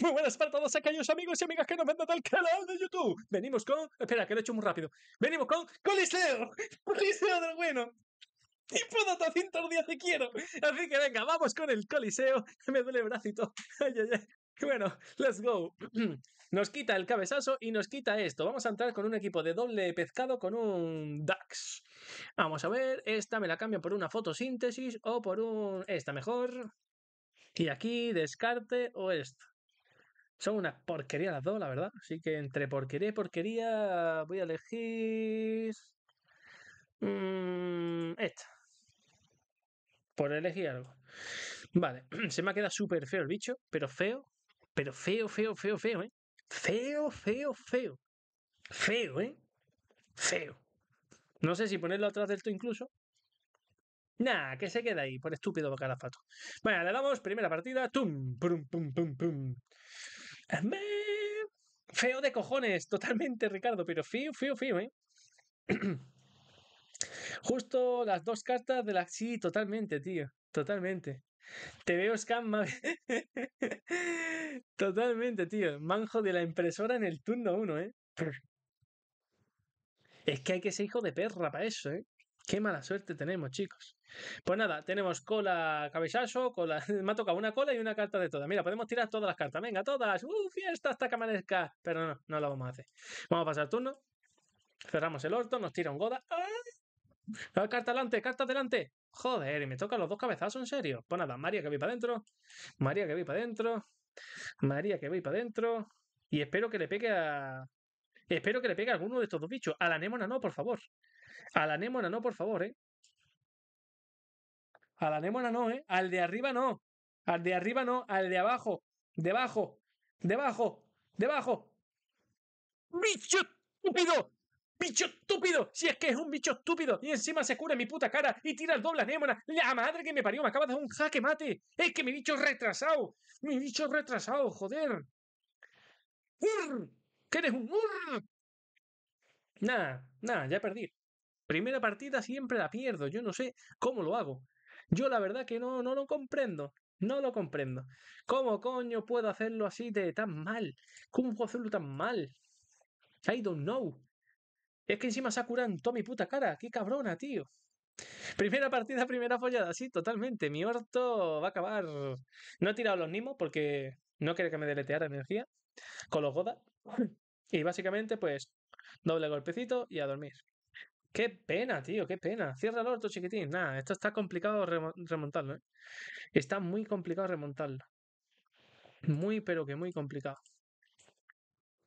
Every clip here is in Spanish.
Muy buenas para todos aquellos amigos y amigas que nos ven desde el canal de YouTube. Venimos con... Espera, que lo he hecho muy rápido. Venimos con... ¡Coliseo! ¡Coliseo del bueno! Y puedo hacer días si quiero. Así que venga, vamos con el coliseo. Me duele el bracito. Bueno, let's go. Nos quita el cabezazo y nos quita esto. Vamos a entrar con un equipo de doble pescado con un DAX. Vamos a ver, esta me la cambio por una fotosíntesis o por un... esta mejor. Y aquí descarte o esto. Son una porquería las dos, la verdad. Así que entre porquería y porquería voy a elegir... Mm, esta. Por elegir algo. Vale, se me ha quedado súper feo el bicho, pero feo. Pero feo, feo, feo, feo, ¿eh? Feo, feo, feo. Feo, ¿eh? Feo. No sé si ponerlo atrás del todo incluso. Nah, que se queda ahí, por estúpido bacalafato. Vale, le damos primera partida. ¡Tum! ¡Pum, pum, pum, pum! Ah, feo de cojones, totalmente, Ricardo, pero feo, feo, feo, ¿eh? Justo las dos cartas de la... Sí, totalmente, tío. Totalmente. Te veo Scam. totalmente, tío. Manjo de la impresora en el turno 1, ¿eh? Es que hay que ser hijo de perra para eso, ¿eh? Qué mala suerte tenemos, chicos. Pues nada, tenemos cola, cabezazo, cola. Me ha tocado una cola y una carta de todas. Mira, podemos tirar todas las cartas. Venga, todas. ¡Uf! ¡Uh, fiesta hasta que amanezca! Pero no, no la vamos a hacer. Vamos a pasar turno. Cerramos el orto, nos tira un Goda. ¡Ah! Carta adelante, carta adelante. Joder, y me tocan los dos cabezazos, en serio. Pues nada, María que voy para adentro. María que voy para adentro. María que voy para adentro. Y espero que le pegue a. Espero que le pegue a alguno de estos dos bichos. A la Némona no, por favor. A la anémona no, por favor, ¿eh? A la anémona no, ¿eh? Al de arriba no. Al de arriba no, al de abajo. Debajo. Debajo. Debajo. ¡Bicho estúpido! ¡Bicho estúpido! Si es que es un bicho estúpido y encima se cura mi puta cara y tira el doble anémona. ¡La madre que me parió! Me acaba de dar un jaque mate. ¡Es que mi bicho retrasado! ¡Mi bicho retrasado, joder! ¡Urr! ¡Que eres un urr! Nada, nada, ya perdí. Primera partida siempre la pierdo, yo no sé cómo lo hago. Yo la verdad que no, no lo comprendo. No lo comprendo. ¿Cómo coño puedo hacerlo así de tan mal? ¿Cómo puedo hacerlo tan mal? I don't know. Es que encima Sakura en toda mi puta cara. Qué cabrona, tío. Primera partida, primera follada, sí, totalmente. Mi orto va a acabar. No he tirado los nimos porque no quería que me deleteara energía con los godas. Y básicamente, pues, doble golpecito y a dormir. Qué pena, tío, qué pena. Cierra el orto, chiquitín. Nada, esto está complicado remontarlo, ¿eh? Está muy complicado remontarlo. Muy, pero que muy complicado.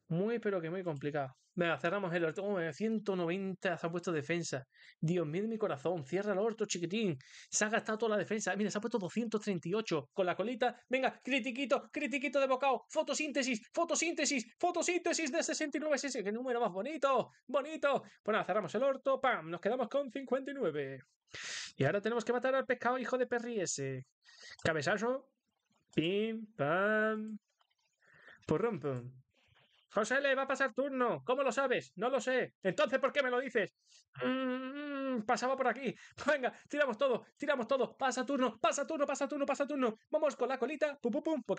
Muy, pero que muy complicado. Venga, cerramos el orto. Oh, 190 se ha puesto defensa. Dios mío, mi corazón. Cierra el orto, chiquitín. Se ha gastado toda la defensa. Mira, se ha puesto 238 con la colita. Venga, critiquito, critiquito de bocado. Fotosíntesis, fotosíntesis, fotosíntesis de 69. ese ¡Qué número más bonito! ¡Bonito! Bueno, pues cerramos el orto. ¡Pam! Nos quedamos con 59. Y ahora tenemos que matar al pescado hijo de perri ese. Cabezazo. Pim, pam. por pues José, le va a pasar turno. ¿Cómo lo sabes? No lo sé. Entonces, ¿por qué me lo dices? Mm, pasaba por aquí. Venga, tiramos todo, tiramos todo. Pasa turno, pasa turno, pasa turno, pasa turno. Vamos con la colita. Pum, pum, pum.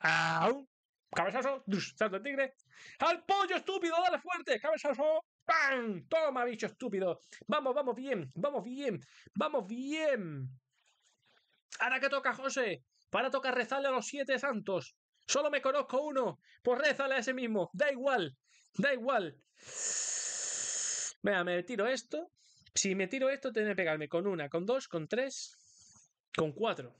¡Aún! Cabezazo. Santo Salto el tigre. ¡Al pollo, estúpido! ¡Dale fuerte! Cabezazo. ¡Pam! Toma, bicho estúpido. Vamos, vamos bien, vamos bien, vamos bien. Ahora que toca, José. Para tocar, rezarle a los siete santos. Solo me conozco uno. Pues rézale a ese mismo. Da igual. Da igual. Vea, me tiro esto. Si me tiro esto, tiene que pegarme con una, con dos, con tres, con cuatro.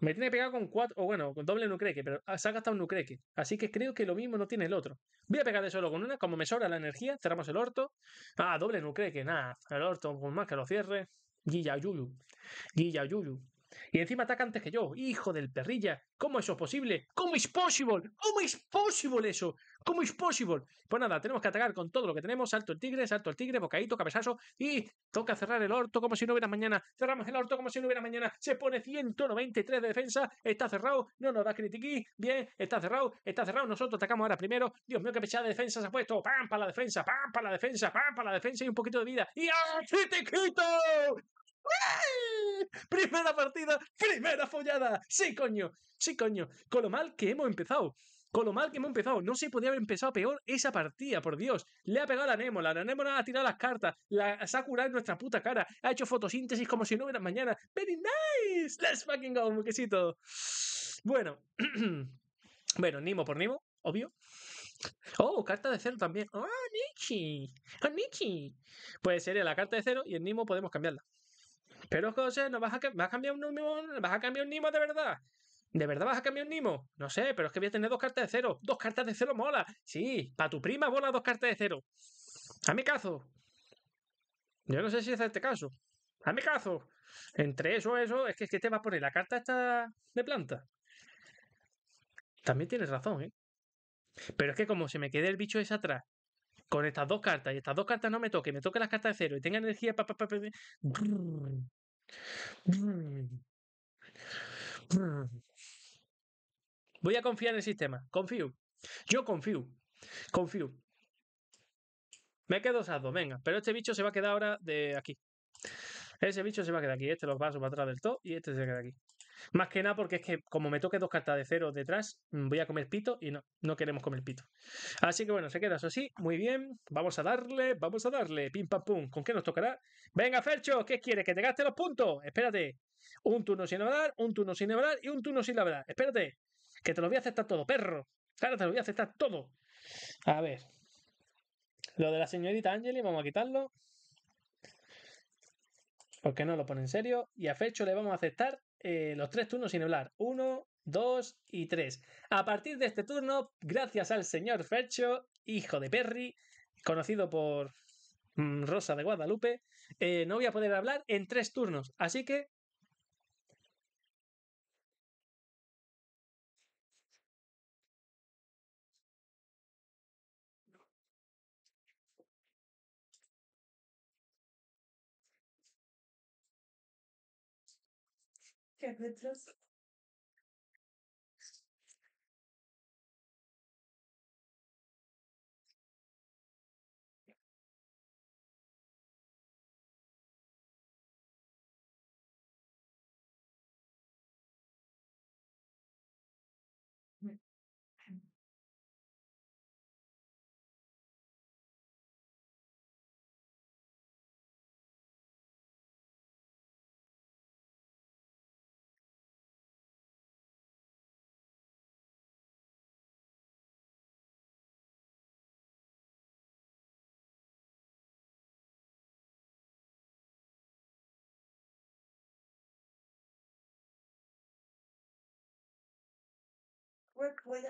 Me tiene que pegar con cuatro, o bueno, con doble nucreque, pero se ha gastado un nucreque. Así que creo que lo mismo no tiene el otro. Voy a pegarle solo con una, como me sobra la energía, cerramos el orto. Ah, doble nucreque, nada, el orto, con más que lo cierre. Guilla Yuyu. Guilla Yuyu. Y encima ataca antes que yo. Hijo del perrilla. ¿Cómo eso es posible? ¿Cómo es posible? ¿Cómo es posible eso? ¿Cómo es posible? Pues nada, tenemos que atacar con todo lo que tenemos. Salto el tigre, salto el tigre, bocadito, cabezazo. Y toca cerrar el orto como si no hubiera mañana. Cerramos el orto como si no hubiera mañana. Se pone 193 de defensa. Está cerrado. No nos da critiquí. Bien, está cerrado. Está cerrado. Nosotros atacamos ahora primero. Dios mío, qué pechada de defensa se ha puesto. ¡Pam! Para la defensa. ¡Pam! Para la defensa. ¡Pam! Para la defensa y un poquito de vida. ¡Y así te quito! ¡Ay! primera partida, primera follada. Sí, coño, sí, coño. Con lo mal que hemos empezado. Con lo mal que hemos empezado. No se podía haber empezado peor esa partida, por Dios. Le ha pegado la Némola. La Némola ha tirado las cartas. La, ha curado en nuestra puta cara. Ha hecho fotosíntesis como si no hubiera mañana. Very nice. Let's fucking go, muquesito Bueno. bueno, Nimo por Nimo, obvio. Oh, carta de cero también. ¡Ah, oh, Nichi! oh, Nichi! Pues sería la carta de cero y el Nimo podemos cambiarla. Pero José, ¿no vas a, vas a cambiar un Nimo? ¿Vas a cambiar un Nimo de verdad? ¿De verdad vas a cambiar un Nimo? No sé, pero es que voy a tener dos cartas de cero. Dos cartas de cero mola. Sí, para tu prima mola dos cartas de cero. A mi caso. Yo no sé si es este caso. A mi caso. Entre eso, y eso, es que, es que te va a poner la carta esta de planta. También tienes razón, ¿eh? Pero es que como se me quede el bicho ese atrás, con estas dos cartas, y estas dos cartas no me toque me toque las cartas de cero y tenga energía Mm. Mm. Voy a confiar en el sistema. Confío. Yo confío. Confío. Me quedo saldo, venga. Pero este bicho se va a quedar ahora de aquí. Ese bicho se va a quedar aquí. Este lo paso para atrás del todo y este se queda aquí. Más que nada porque es que como me toque dos cartas de cero detrás, mm, voy a comer pito y no, no queremos comer pito. Así que bueno, se quedas así. Muy bien, vamos a darle, vamos a darle. Pim pam pum. ¿Con qué nos tocará? Venga, Fercho, ¿qué quieres? ¿Que te gaste los puntos? Espérate. Un turno sin hablar, un turno sin hablar y un turno sin hablar. Espérate. Que te lo voy a aceptar todo, perro. ¡Claro, te lo voy a aceptar todo. A ver. Lo de la señorita Angeli, vamos a quitarlo. Porque no lo pone en serio. Y a Fercho le vamos a aceptar eh, los tres turnos sin hablar. Uno, dos y tres. A partir de este turno, gracias al señor Fercho, hijo de Perry, conocido por mm, Rosa de Guadalupe, eh, no voy a poder hablar en tres turnos. Así que que é de worked with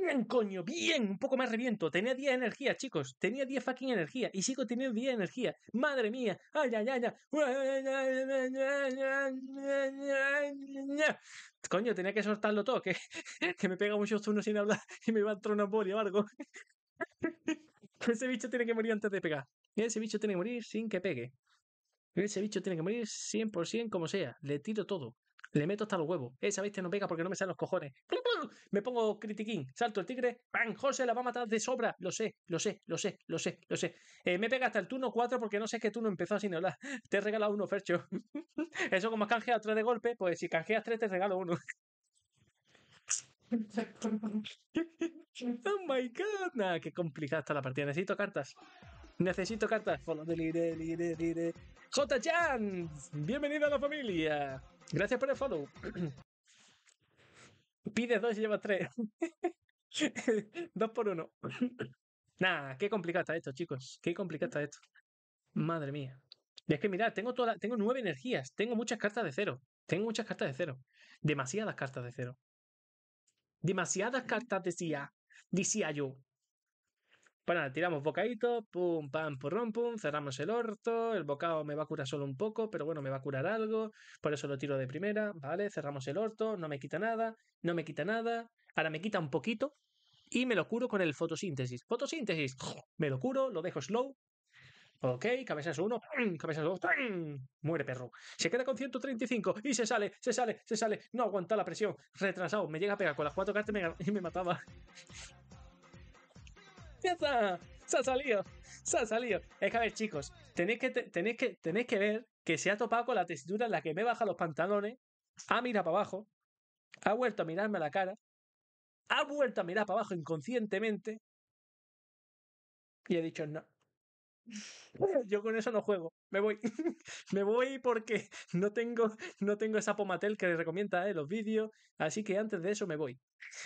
Bien, coño, bien, un poco más reviento. Tenía 10 energía, chicos. Tenía 10 fucking energía. Y sigo teniendo 10 energía. Madre mía. Ay, ay, ay, Coño, tenía que soltarlo todo, que, me pega muchos turnos sin hablar y me va a tronar o algo. Ese bicho tiene que morir antes de pegar. Ese bicho tiene que morir sin que pegue. Ese bicho tiene que morir 100% como sea. Le tiro todo. Le meto hasta los huevos. Esa que no pega porque no me salen los cojones. Me pongo critiquín. Salto el tigre. ¡Bam! José la va a matar de sobra. Lo sé, lo sé, lo sé, lo sé, lo sé. Eh, me pega hasta el turno 4 porque no sé que turno no empezó sin hablar. Te he regalado uno, Fercho. Eso como has canjeado 3 de golpe, pues si canjeas 3 te regalo uno. oh my god, qué complicada está la partida. Necesito cartas. Necesito cartas. J. Jans, bienvenido a la familia. Gracias por el follow. Pide dos y lleva tres. dos por uno. Nah, qué complicado está esto, chicos. Qué complicado está esto. Madre mía. Y es que mirad, tengo, toda tengo nueve energías. Tengo muchas cartas de cero. Tengo muchas cartas de cero. Demasiadas cartas de cero. Demasiadas cartas decía. Decía yo bueno, pues tiramos bocadito, pum, pam, purrón, pum, cerramos el orto, el bocado me va a curar solo un poco, pero bueno, me va a curar algo, por eso lo tiro de primera, ¿vale? Cerramos el orto, no me quita nada, no me quita nada, ahora me quita un poquito y me lo curo con el fotosíntesis. Fotosíntesis, me lo curo, lo dejo slow. Ok, uno, 1, cabeza 2, muere perro. Se queda con 135 y se sale, se sale, se sale. No aguanta la presión. Retrasado, me llega a pegar con las cuatro cartas y me mataba ya se ha salido, se ha salido. Es que a ver, chicos, tenéis que, tenéis que, tenéis que ver que se ha topado con la tesitura en la que me baja los pantalones, ha mirado para abajo, ha vuelto a mirarme a la cara, ha vuelto a mirar para abajo inconscientemente y he dicho no. Yo con eso no juego, me voy. me voy porque no tengo, no tengo esa pomatel que les recomienda ¿eh? los vídeos, así que antes de eso me voy.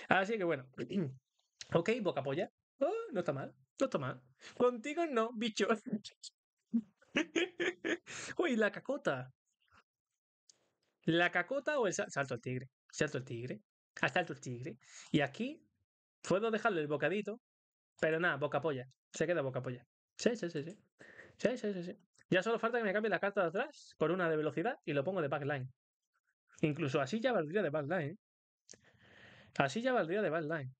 Así que bueno, ok, boca polla, no está mal, no está mal. Contigo no, bicho. Uy, la cacota. La cacota o el salto al tigre. Salto al tigre. Hasta ah, el tigre. Y aquí puedo dejarle el bocadito. Pero nada, boca polla. Se queda boca polla. Sí, sí, sí, sí. Sí, sí, sí, sí. Ya solo falta que me cambie la carta de atrás por una de velocidad y lo pongo de backline. Incluso así ya valdría de backline. ¿eh? Así ya valdría de backline.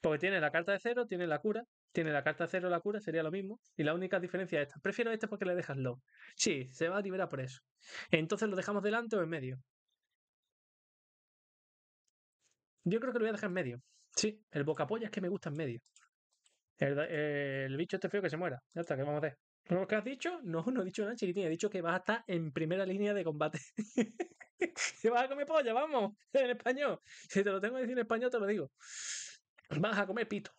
Porque tiene la carta de cero, tiene la cura, tiene la carta de cero, la cura, sería lo mismo. Y la única diferencia es esta. Prefiero este porque le dejas low. Sí, se va a liberar por eso. Entonces lo dejamos delante o en medio. Yo creo que lo voy a dejar en medio. Sí, el boca bocapolla es que me gusta en medio. El, bicho este feo que se muera. Ya está, ¿qué vamos a hacer? ¿Lo que has dicho? No, no he dicho nada, chiquitín. He dicho que vas a estar en primera línea de combate. se vas a comer polla, vamos, en español. Si te lo tengo que decir en español, te lo digo. Vas vamos a comer pito.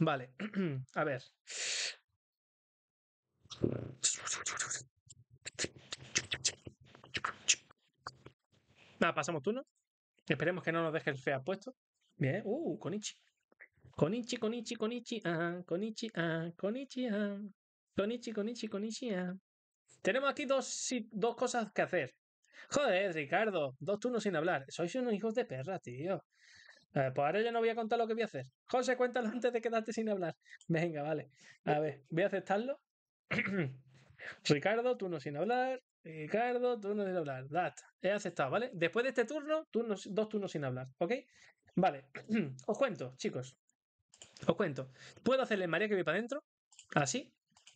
Vale, a ver. Nada, pasamos turno. Esperemos que no nos deje el fea puesto. Bien, uh, Konichi. Konichi, Konichi, Konichi, ah, Konichi, ah, Konichi, ah. Konichi, Konichi, Konichi, ah. Tenemos aquí dos, dos cosas que hacer. Joder, Ricardo, dos turnos sin hablar. Sois unos hijos de perra, tío. Eh, pues ahora ya no voy a contar lo que voy a hacer. José, cuéntalo antes de quedarte sin hablar. Venga, vale. A ver, voy a aceptarlo. Ricardo, turno sin hablar. Ricardo, turno sin hablar. Data. He aceptado, ¿vale? Después de este turno, dos turnos sin hablar, ¿ok? Vale. Os cuento, chicos. Os cuento. Puedo hacerle María que voy para adentro. Así.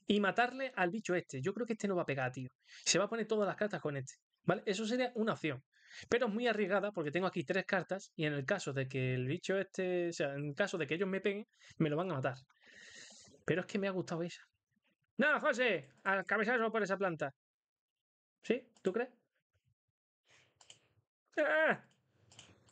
Y matarle al bicho este. Yo creo que este no va a pegar, tío. Se va a poner todas las cartas con este. ¿Vale? Eso sería una opción. Pero es muy arriesgada porque tengo aquí tres cartas y en el caso de que el bicho este, o sea, en el caso de que ellos me peguen, me lo van a matar. Pero es que me ha gustado esa. ¡No, José! Al cabezazo por esa planta. ¿Sí? ¿Tú crees? ¡Ah!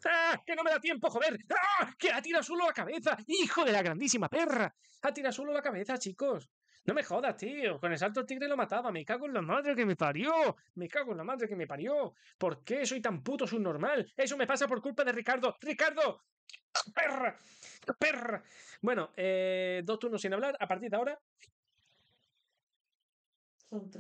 ¡Ah! ¡Que no me da tiempo, joder! ¡Ah! ¡Que ha tirado solo la cabeza! ¡Hijo de la grandísima perra! ¡Ha tirado solo la cabeza, chicos! No me jodas, tío. Con el salto tigre lo mataba. Me cago en la madre que me parió. Me cago en la madre que me parió. ¿Por qué soy tan puto subnormal? Eso me pasa por culpa de Ricardo. ¡Ricardo! ¡Perra! ¡Perra! Bueno, eh, dos turnos sin hablar. A partir de ahora. Son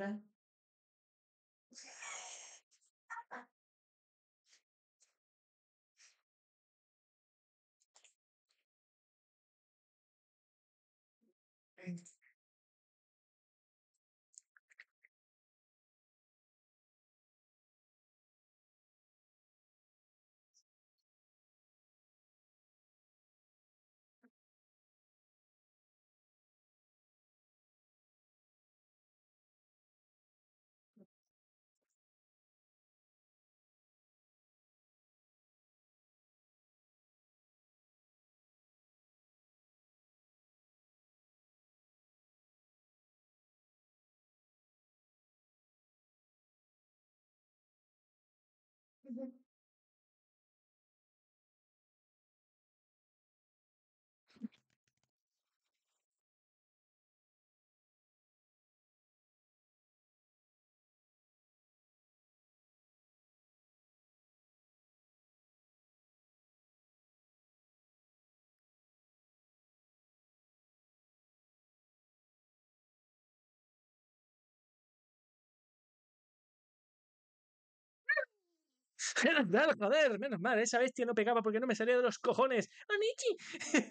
Menos joder, menos mal. Esa bestia no pegaba porque no me salía de los cojones. ¡Anichi!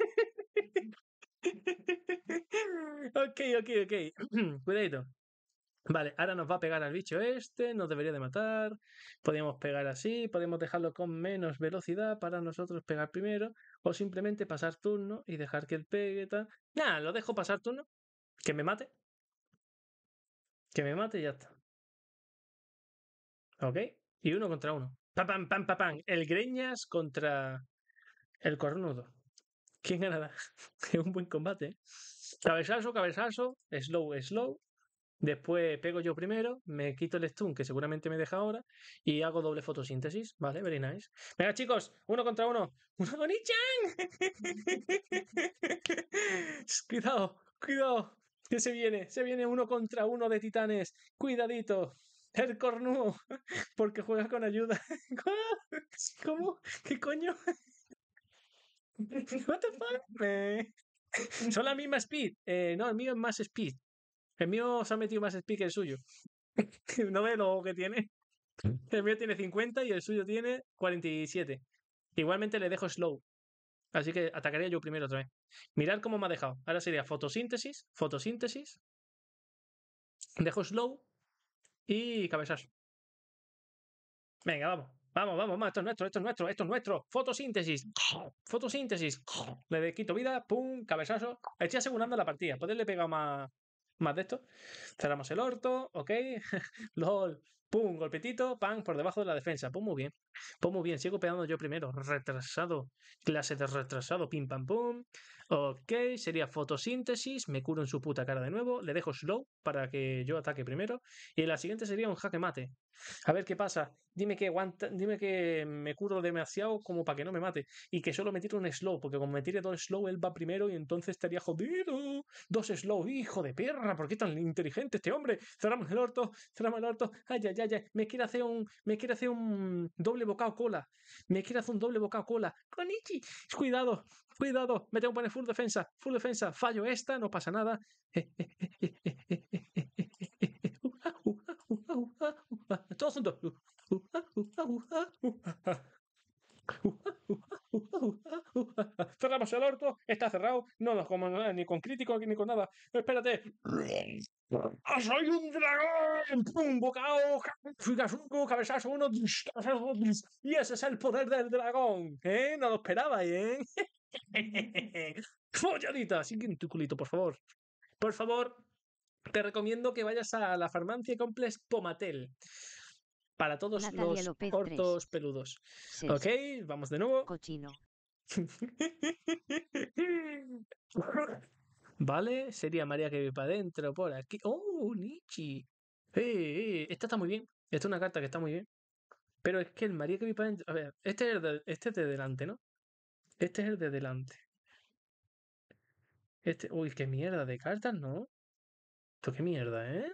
¡Ah, ok, ok, ok. Cuidadito. Vale, ahora nos va a pegar al bicho este, nos debería de matar. Podríamos pegar así, podemos dejarlo con menos velocidad para nosotros pegar primero, o simplemente pasar turno y dejar que él pegue tal. Nada, lo dejo pasar turno, que me mate. Que me mate y ya está. Ok, y uno contra uno. Pam, El Greñas contra el Cornudo. ¿Quién ganará? es un buen combate. ¿eh? Cabezazo, cabezazo, slow, slow. Después pego yo primero, me quito el stun que seguramente me deja ahora y hago doble fotosíntesis. Vale, very nice. Venga, chicos, uno contra uno. ¡Uno con Ichan! cuidado, cuidado, que se viene, se viene uno contra uno de titanes. Cuidadito el cornudo, porque juegas con ayuda. ¿Cómo? ¿Qué coño? What the fuck, eh, Son la misma speed. Eh, no, el mío es más speed. El mío se ha metido más speed que el suyo. ¿No ve lo que tiene? El mío tiene 50 y el suyo tiene 47. Igualmente le dejo slow. Así que atacaría yo primero otra vez. Mirad cómo me ha dejado. Ahora sería fotosíntesis, fotosíntesis. Dejo slow y cabezazo. Venga, vamos. Vamos, vamos, vamos. Esto es nuestro, esto es nuestro, esto es nuestro. Fotosíntesis. Fotosíntesis. Le quito vida. Pum, cabezazo. Estoy asegurando la partida. Poderle pegar más, más de esto. Cerramos el orto. Ok. LOL. Pum, golpetito, pan, por debajo de la defensa. Pum, pues muy bien. Pum, pues muy bien. Sigo pegando yo primero. Retrasado. Clase de retrasado. Pim, pam, pum. Ok, sería fotosíntesis. Me curo en su puta cara de nuevo. Le dejo slow para que yo ataque primero. Y la siguiente sería un jaque mate. A ver qué pasa. Dime que aguanta, dime que me curo demasiado como para que no me mate. Y que solo me tire un slow, porque con me tire dos slow, él va primero y entonces estaría jodido. Dos slow, hijo de perra, ¿por qué tan inteligente este hombre? Cerramos el orto, cerramos el orto. Ay, ay, ay, Me quiere hacer un. Me quiere hacer un doble bocado cola. Me quiere hacer un doble bocado cola. Konichi. Cuidado, cuidado. Me tengo que poner full defensa. Full defensa. Fallo esta, no pasa nada. To... Cerramos el orto, está cerrado, no nos coman ni con crítico ni con nada. Espérate. ¡Ah, ¡Soy un dragón! ¡Pum! ¡Bocao! ¡Cabezazo uno! Y ese es el poder del dragón. ¿Eh? No lo esperaba, ¿eh? ¡Folladita! Sigue en tu culito, por favor. Por favor, te recomiendo que vayas a la farmacia Complex Pomatel. Para todos los cortos peludos. ok, vamos de nuevo. Cochino. vale, sería María que vive para adentro, por aquí. ¡Oh, Nietzsche! Eh, eh, eh, esta está muy bien. Esta es una carta que está muy bien. Pero es que el María que vive para adentro. A ver, este es, de, este es de delante, ¿no? Este es el de delante. Este. Uy, qué mierda de cartas, ¿no? ¿Esto qué mierda, eh?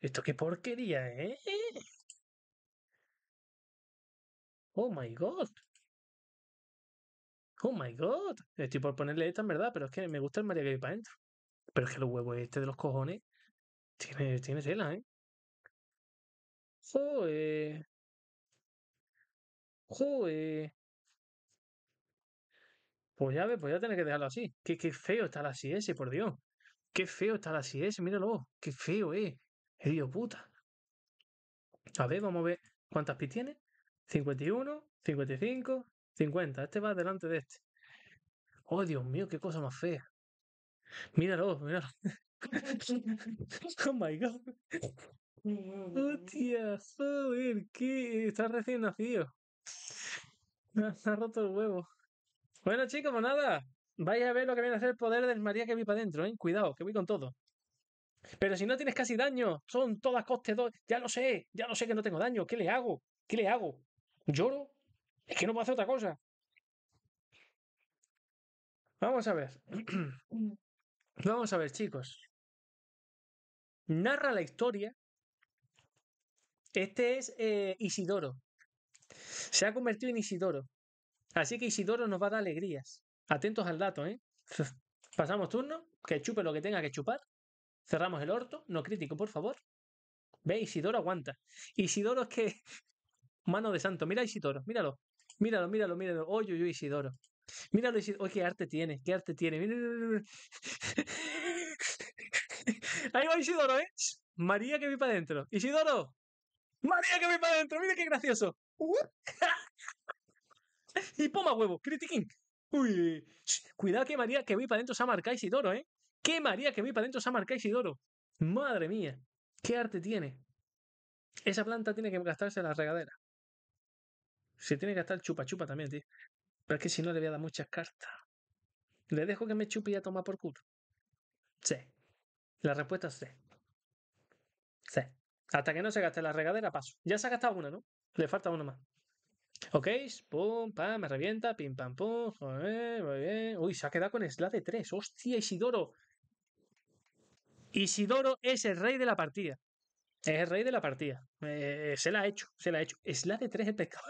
¿Esto qué porquería, eh? Oh my god. Oh my god. Estoy por ponerle esta en verdad, pero es que me gusta el María hay para adentro. Pero es que los huevos este de los cojones tiene, tiene tela, ¿eh? Joder. Joder. Pues ya ves, pues ya tener que dejarlo así. Qué, qué feo está la CS, por Dios. Qué feo está la CS, míralo. Qué feo, eh. puta. A ver, vamos a ver cuántas pis tiene. 51, 55, 50. Este va delante de este. Oh, Dios mío, qué cosa más fea. Míralo, míralo. oh my god. Hostia, joder, qué. Está recién nacido. Me ha roto el huevo. Bueno, chicos, pues nada. Vais a ver lo que viene a hacer el poder del María que vi para adentro, ¿eh? Cuidado, que voy con todo. Pero si no tienes casi daño, son todas costes Ya lo sé, ya lo sé que no tengo daño. ¿Qué le hago? ¿Qué le hago? ¿Lloro? Es que no puedo hacer otra cosa. Vamos a ver. Vamos a ver, chicos. Narra la historia. Este es eh, Isidoro. Se ha convertido en Isidoro. Así que Isidoro nos va a dar alegrías. Atentos al dato, ¿eh? Pasamos turno, que chupe lo que tenga que chupar. Cerramos el orto, no crítico, por favor. ¿Veis? Isidoro aguanta. Isidoro es que. Mano de santo, mira Isidoro, míralo. Míralo, míralo, míralo. Oye, oye, Isidoro. Míralo, Isidoro. Oye, qué arte tiene, qué arte tiene. Míralo. Ahí va Isidoro, ¿eh? María que vi para adentro. Isidoro. María que vi para adentro. Mira qué gracioso. ¡Uh! y poma huevo, critiquín. Uy, cuidado que María que voy para adentro se ha marcado Isidoro, ¿eh? Que María que voy para adentro se ha marcado Isidoro. Madre mía, qué arte tiene. Esa planta tiene que gastarse la regadera. Se tiene que gastar chupa chupa también, tío. Pero es que si no le voy a dar muchas cartas. Le dejo que me chupe y ya toma por culo. Sí. La respuesta es C Hasta que no se gaste la regadera, paso. Ya se ha gastado una, ¿no? Le falta una más. Ok, pum, pam, me revienta, pim, pam, pum, joder, muy bien. Uy, se ha quedado con Sla de 3. Hostia, Isidoro. Isidoro es el rey de la partida. Es el rey de la partida. Eh, se la ha hecho, se la ha hecho. Sla de 3 de pescado.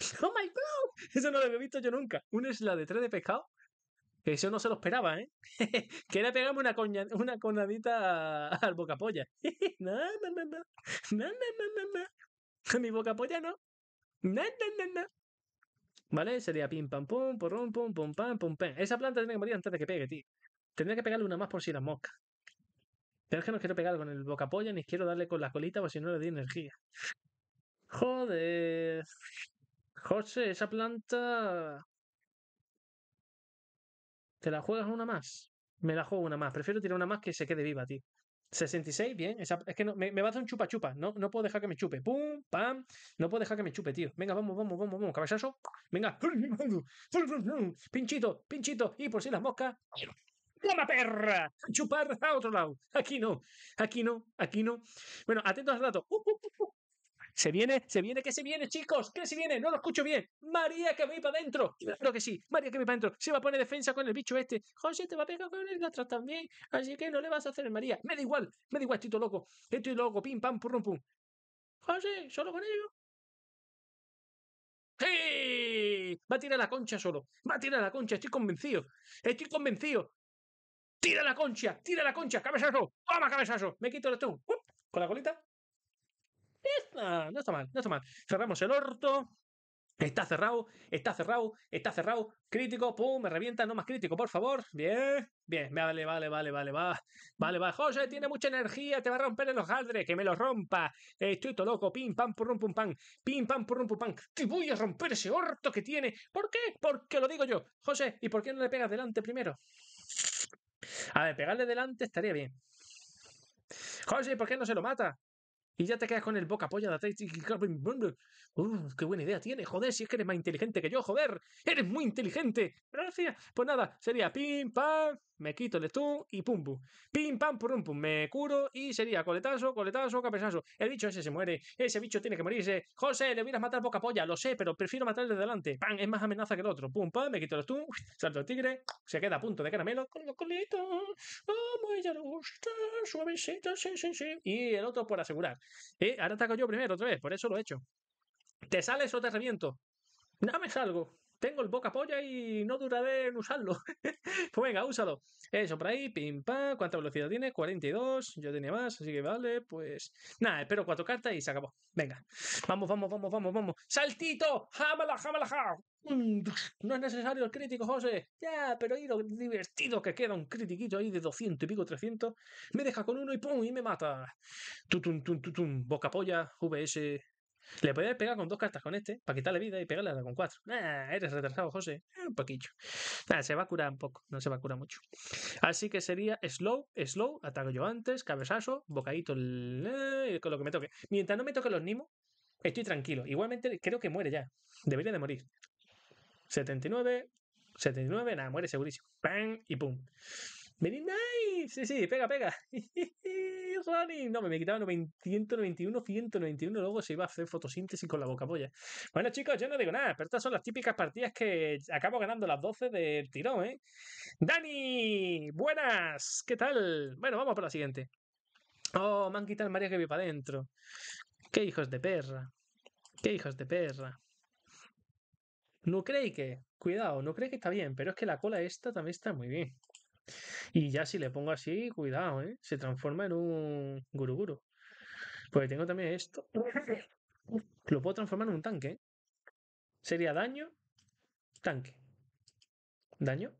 ¡Oh, my God! Eso no lo había visto yo nunca. Un Sla de 3 de pescado. Que eso no se lo esperaba, ¿eh? que era pegarme una, coña, una conadita al boca polla no, no, no. No, no, no, no, Mi no. Na, na, na, ¿Vale? Sería pim, pam, pum, porrón, pum, pum, pam, pum, pam. Esa planta tiene que morir antes de que pegue, tío. Tendría que pegarle una más por si la mosca Pero es que no quiero pegarle con el bocapolla ni quiero darle con la colita por si no le di energía. Joder. José, esa planta. ¿Te la juegas una más? Me la juego una más. Prefiero tirar una más que se quede viva, tío. 66, bien. es que no, me, va a hacer un chupa chupa. No, no puedo dejar que me chupe. Pum, pam. No puedo dejar que me chupe, tío. Venga, vamos, vamos, vamos, vamos, caballazo. Venga. Pinchito, pinchito. Y por si las moscas. ¡Toma, perra! chupar a otro lado. Aquí no. Aquí no. Aquí no. Bueno, atentos al rato. Se viene, se viene, que se viene, chicos, que se viene, no lo escucho bien. María que voy para adentro. Claro que sí, María que me para adentro. Se va a poner defensa con el bicho este. José te va a pegar con el atrás también. Así que no le vas a hacer María. Me da igual, me da igual, estoy todo loco. Estoy loco, pim, pam, purrum, pum. José, solo con ello! ¡Sí! Va a tirar la concha solo. Va a tirar la concha, estoy convencido. Estoy convencido. ¡Tira la concha! ¡Tira la concha! ¡Cabezazo! ¡Toma, cabezazo! Me quito el atún. Con la colita. No, está mal, no está mal. Cerramos el orto. Está cerrado, está cerrado, está cerrado. Crítico, pum, me revienta, no más crítico, por favor. Bien, bien, vale, vale, vale, vale, va. Vale, va. José, tiene mucha energía, te va a romper el hojaldre, que me lo rompa. Eh, estoy todo loco, pim, pam, pum, pum, pam. Pim, pam, pum, pum, pam. Te voy a romper ese orto que tiene. ¿Por qué? Porque lo digo yo. José, ¿y por qué no le pegas delante primero? A ver, pegarle delante estaría bien. José, ¿por qué no se lo mata? Y ya te quedas con el boca polla de Uh, ¡Qué buena idea tiene! ¡Joder, si es que eres más inteligente que yo! ¡Joder! ¡Eres muy inteligente! Gracias. Pues nada, sería pim, pam, me quito el stun y pum pum. Pim pam pum pum. Me curo y sería coletazo, coletazo, capesazo. El bicho ese se muere. Ese bicho tiene que morirse. José, le hubieras matar poca polla. Lo sé, pero prefiero matarle de delante. Pam, es más amenaza que el otro. Pum pam, me quito el stun. Salto el tigre. Se queda a punto de caramelo. Con los colitos. Oh, ya me gusta. Suavecita, sí, sí, sí. Y el otro por asegurar. Eh, ahora ataco yo primero otra vez. Por eso lo he hecho. ¿Te sales o te reviento? No me salgo tengo el boca polla y no duraré en usarlo. pues venga, úsalo. Eso, por ahí, pim, pam. ¿Cuánta velocidad tiene? 42. Yo tenía más, así que vale, pues. Nada, espero cuatro cartas y se acabó. Venga. Vamos, vamos, vamos, vamos, vamos. ¡Saltito! ¡Jámala, jamala, ja! Mm, no es necesario el crítico, José. Ya, pero ahí lo divertido que queda un critiquillo ahí de 200 y pico, 300. Me deja con uno y pum, y me mata. Tutum, tum, tum. boca polla, VS le podía pegar con dos cartas con este, para quitarle vida y pegarle con cuatro. Ah, eres retrasado, José. Ah, un poquillo. Ah, se va a curar un poco, no se va a curar mucho. Así que sería slow, slow, ataco yo antes, cabezazo, bocadito, eh, con lo que me toque. Mientras no me toque los nimos, estoy tranquilo. Igualmente creo que muere ya. Debería de morir. 79, 79, nada, muere segurísimo. ¡Pam! Y pum. Very sí, sí, pega, pega. No, me, me quitaban 191, 191. Luego se iba a hacer fotosíntesis con la boca polla. Bueno, chicos, yo no digo nada, pero estas son las típicas partidas que acabo ganando las 12 del tirón, ¿eh? Dani, buenas, ¿qué tal? Bueno, vamos por la siguiente. Oh, me han quitado el Mario que vi para adentro. Qué hijos de perra. Qué hijos de perra. No creí que, cuidado, no cree que está bien, pero es que la cola esta también está muy bien. Y ya si le pongo así, cuidado, ¿eh? Se transforma en un guruguru. Pues tengo también esto. Lo puedo transformar en un tanque. ¿eh? Sería daño, tanque. Daño,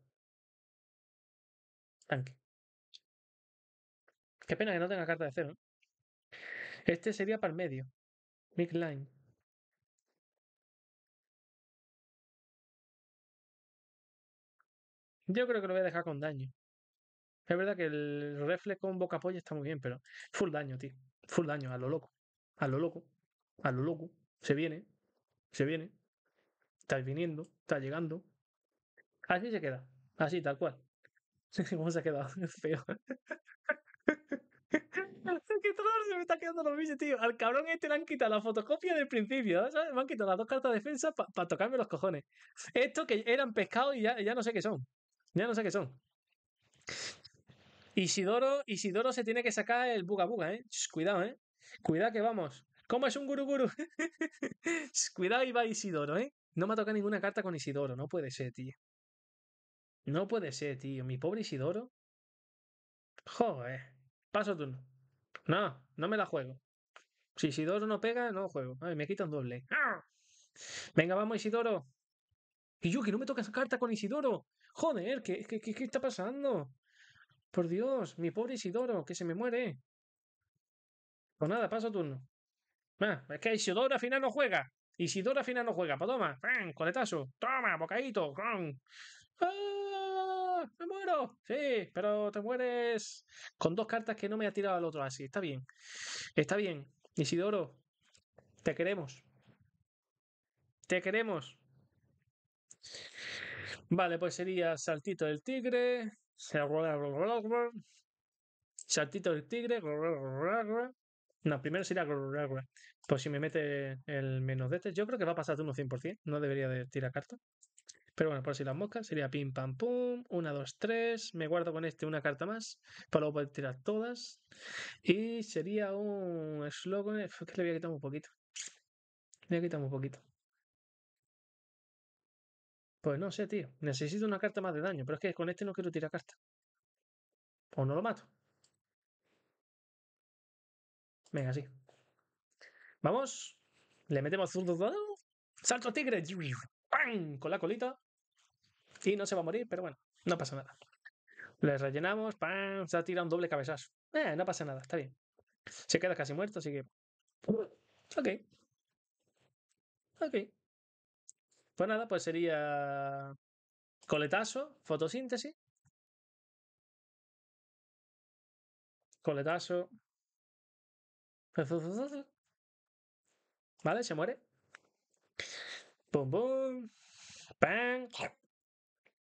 tanque. Qué pena que no tenga carta de cero. ¿eh? Este sería para el medio. Midline. Yo creo que lo voy a dejar con daño. Es verdad que el reflex con boca polla está muy bien, pero full daño, tío. Full daño, a lo loco. A lo loco. A lo loco. Se viene. Se viene. Está viniendo. Está llegando. Así se queda. Así, tal cual. ¿Cómo se ha quedado? Es Feo. ¿Qué se me está quedando los bichos, tío. Al cabrón este le han quitado la fotocopia del principio, Me han quitado las dos cartas de defensa para tocarme los cojones. Esto que eran pescados y ya, ya no sé qué son. Ya no sé qué son. Isidoro, Isidoro se tiene que sacar el buga buga, ¿eh? cuidado, ¿eh? Cuidado que vamos. ¿Cómo es un guru guru? cuidado y va Isidoro, ¿eh? No me toca ninguna carta con Isidoro, no puede ser, tío. No puede ser, tío. Mi pobre Isidoro. Joder. Paso turno. No, no me la juego. Si Isidoro no pega, no juego. Ay, me quita un doble. ¡Ah! Venga, vamos, Isidoro. Y yo, que no me toca esa carta con Isidoro. Joder, qué, qué está pasando? Por Dios, mi pobre Isidoro, que se me muere. Pues nada, paso turno. Ah, es que Isidoro al final no juega. Isidoro al final no juega. Pues toma, coletazo. Toma, bocadito. ¡Ah! ¡Me muero! Sí, pero te mueres con dos cartas que no me ha tirado al otro así. Está bien. Está bien. Isidoro, te queremos. Te queremos. Vale, pues sería saltito del tigre. Saltito del tigre. No, primero sería. Pues si me mete el menos de este, yo creo que va a pasar de uno 100%. No debería de tirar carta. Pero bueno, por si las moscas, sería pim pam pum. Una, dos, tres. Me guardo con este una carta más. Para pues luego poder tirar todas. Y sería un slogan. Eh, que le voy a quitar un poquito. Le voy a quitar un poquito. Pues no sé, tío. Necesito una carta más de daño, pero es que con este no quiero tirar carta. O no lo mato. Venga, sí. Vamos. Le metemos un salto tigre. ¡Pam! Con la colita. Y no se va a morir, pero bueno, no pasa nada. Le rellenamos. ¡Pam! Se ha tirado un doble cabezazo. Eh, no pasa nada, está bien. Se queda casi muerto, así que. Ok. Ok. Pues nada, pues sería coletazo, fotosíntesis. Coletazo. ¿Vale? Se muere. Pum, boom, bang,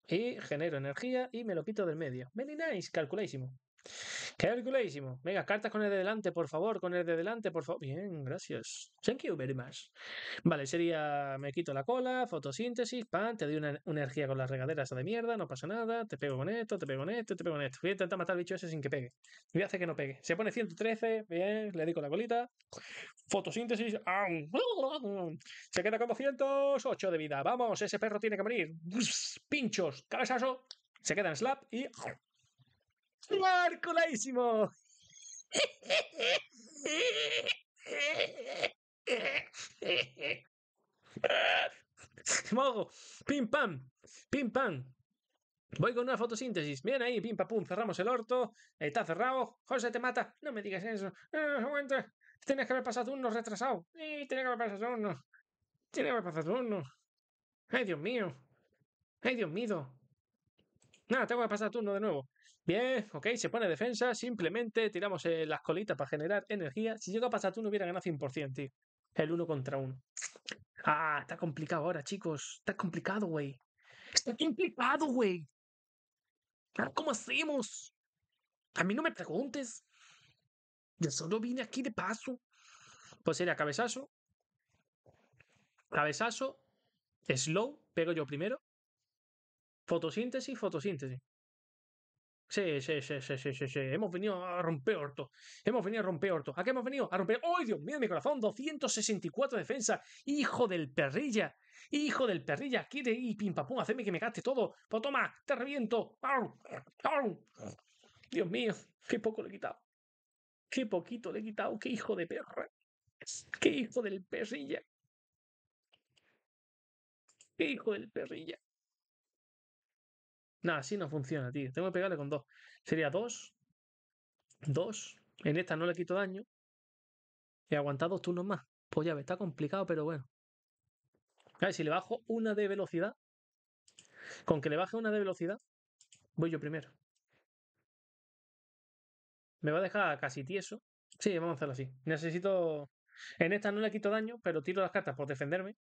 Y genero energía y me lo quito del medio. nice, calculadísimo. Calculadísimo. Venga, cartas con el de delante, por favor, con el de delante, por favor. Bien, gracias. Thank you very much. Vale, sería me quito la cola, fotosíntesis, pan, te doy una, energía con las regaderas de mierda, no pasa nada, te pego con esto, te pego con esto, te pego con esto. Voy a intentar matar al bicho ese sin que pegue. Voy a hacer que no pegue. Se pone 113, bien, le digo la colita. Fotosíntesis, se queda con 208 de vida. Vamos, ese perro tiene que morir. Pinchos, cabezazo, se queda en slap y ¡Arcoladísimo! Mogo, pim pam, pim pam. Voy con una fotosíntesis. Viene ahí, pim pam pum, cerramos el orto. Está cerrado. José te mata. No me digas eso. Tienes que haber pasado uno retrasado. Y tienes que haber pasado uno. Tienes que haber pasado uno. Ay, Dios mío. Ay, Dios mío. Nada, tengo que pasar turno de nuevo. Bien, ok, se pone defensa, simplemente tiramos eh, las colitas para generar energía. Si llega a pasar tú no hubiera ganado 100%, tío. El uno contra uno. Ah, está complicado ahora, chicos. Está complicado, güey. Está complicado, güey. ¿Cómo hacemos? A mí no me preguntes. Yo solo vine aquí de paso. Pues sería cabezazo. Cabezazo. Slow. Pego yo primero. Fotosíntesis, fotosíntesis. Sí, sí, sí, sí, sí, sí, sí. Hemos venido a romper orto. Hemos venido a romper orto. ¿A qué hemos venido? A romper. ¡Ay, ¡Oh, Dios mío mi corazón! 264 defensa. ¡Hijo del perrilla! ¡Hijo del perrilla! Quiere ir pim pam pum, que me gaste todo. ¡Po, pues toma, te reviento. Dios mío, qué poco le he quitado. Qué poquito le he quitado. ¡Qué hijo de perra! ¡Qué hijo del perrilla! ¡Qué hijo del perrilla! Nada, así no funciona, tío. Tengo que pegarle con dos. Sería dos. Dos. En esta no le quito daño. Y aguantar dos turnos más. Pues ya ve, está complicado, pero bueno. A ver, si le bajo una de velocidad. Con que le baje una de velocidad, voy yo primero. Me va a dejar casi tieso. Sí, vamos a hacerlo así. Necesito. En esta no le quito daño, pero tiro las cartas por defenderme.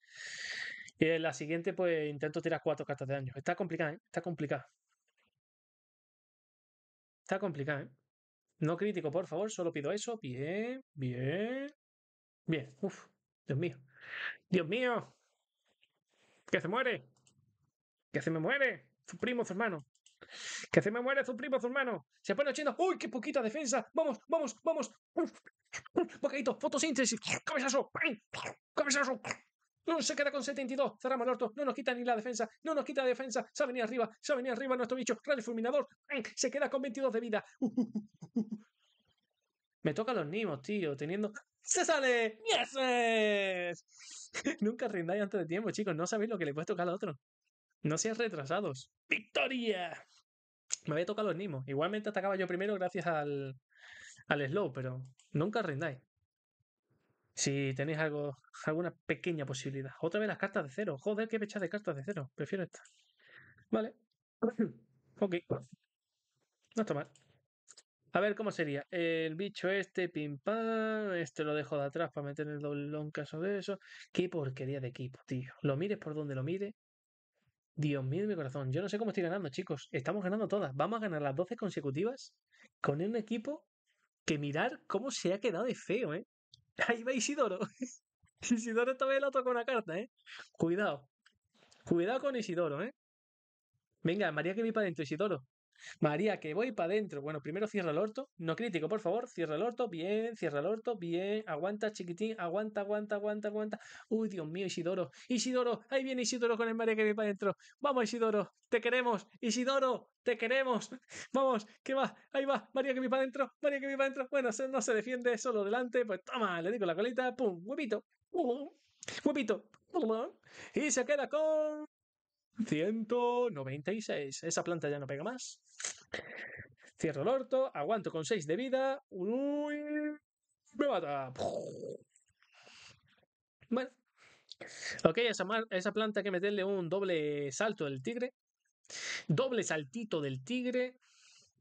Y en la siguiente, pues intento tirar cuatro cartas de daño. Está complicada, ¿eh? Está complicada. Está complicada, ¿eh? No crítico, por favor, solo pido eso. Bien, bien. Bien, Uf. Dios mío. Dios mío. Que se muere. Que se me muere. Su primo, su hermano. Que se me muere su primo, su hermano. Se pone haciendo... ¡Uy, qué poquita defensa! ¡Vamos, vamos, vamos! uf poquito fotosíntesis. ¡Cabezazo! ¡Cabezazo! No se queda con 72. Cerramos el orto. No nos quita ni la defensa. No nos quita la defensa. Se ha venido arriba. Se ha venido arriba nuestro bicho. Rally fulminador. Se queda con 22 de vida. Uh, uh, uh, Me toca los nimos, tío. Teniendo. ¡Se sale! ¡Yes! Nunca rindáis antes de tiempo, chicos. No sabéis lo que le puede tocar al otro. No seas retrasados. ¡Victoria! Me había tocado los nimos. Igualmente atacaba yo primero gracias al, al slow, pero nunca rindáis. Si tenéis algo, alguna pequeña posibilidad. Otra vez las cartas de cero. Joder, qué pecha de cartas de cero. Prefiero esta. Vale. Ok. No está mal. A ver cómo sería. El bicho este, pim pam. Este lo dejo de atrás para meter el doblón caso de eso. Qué porquería de equipo, tío. Lo mires por donde lo mires. Dios mío mi corazón. Yo no sé cómo estoy ganando, chicos. Estamos ganando todas. Vamos a ganar las 12 consecutivas con un equipo que mirar cómo se ha quedado de feo, ¿eh? Ahí va Isidoro. Isidoro todavía la toca una carta, ¿eh? Cuidado. Cuidado con Isidoro, ¿eh? Venga, María que vi para adentro, Isidoro. María, que voy para adentro. Bueno, primero cierra el orto. No crítico, por favor. Cierra el orto. Bien, cierra el orto. Bien. Aguanta, chiquitín. Aguanta, aguanta, aguanta, aguanta. Uy, Dios mío, Isidoro. Isidoro. Ahí viene Isidoro con el María que viene para adentro. Vamos, Isidoro. Te queremos. Isidoro. Te queremos. Vamos, que va. Ahí va. María que viene para adentro. María que viene para adentro. Bueno, no se defiende, solo delante. Pues toma, le digo la colita. Pum, huepito huepito, huevito. Y se queda con 196. Esa planta ya no pega más. Cierro el orto, aguanto con 6 de vida. Uy, me mata. Bueno. Ok, esa, esa planta hay que meterle un doble salto del tigre. Doble saltito del tigre.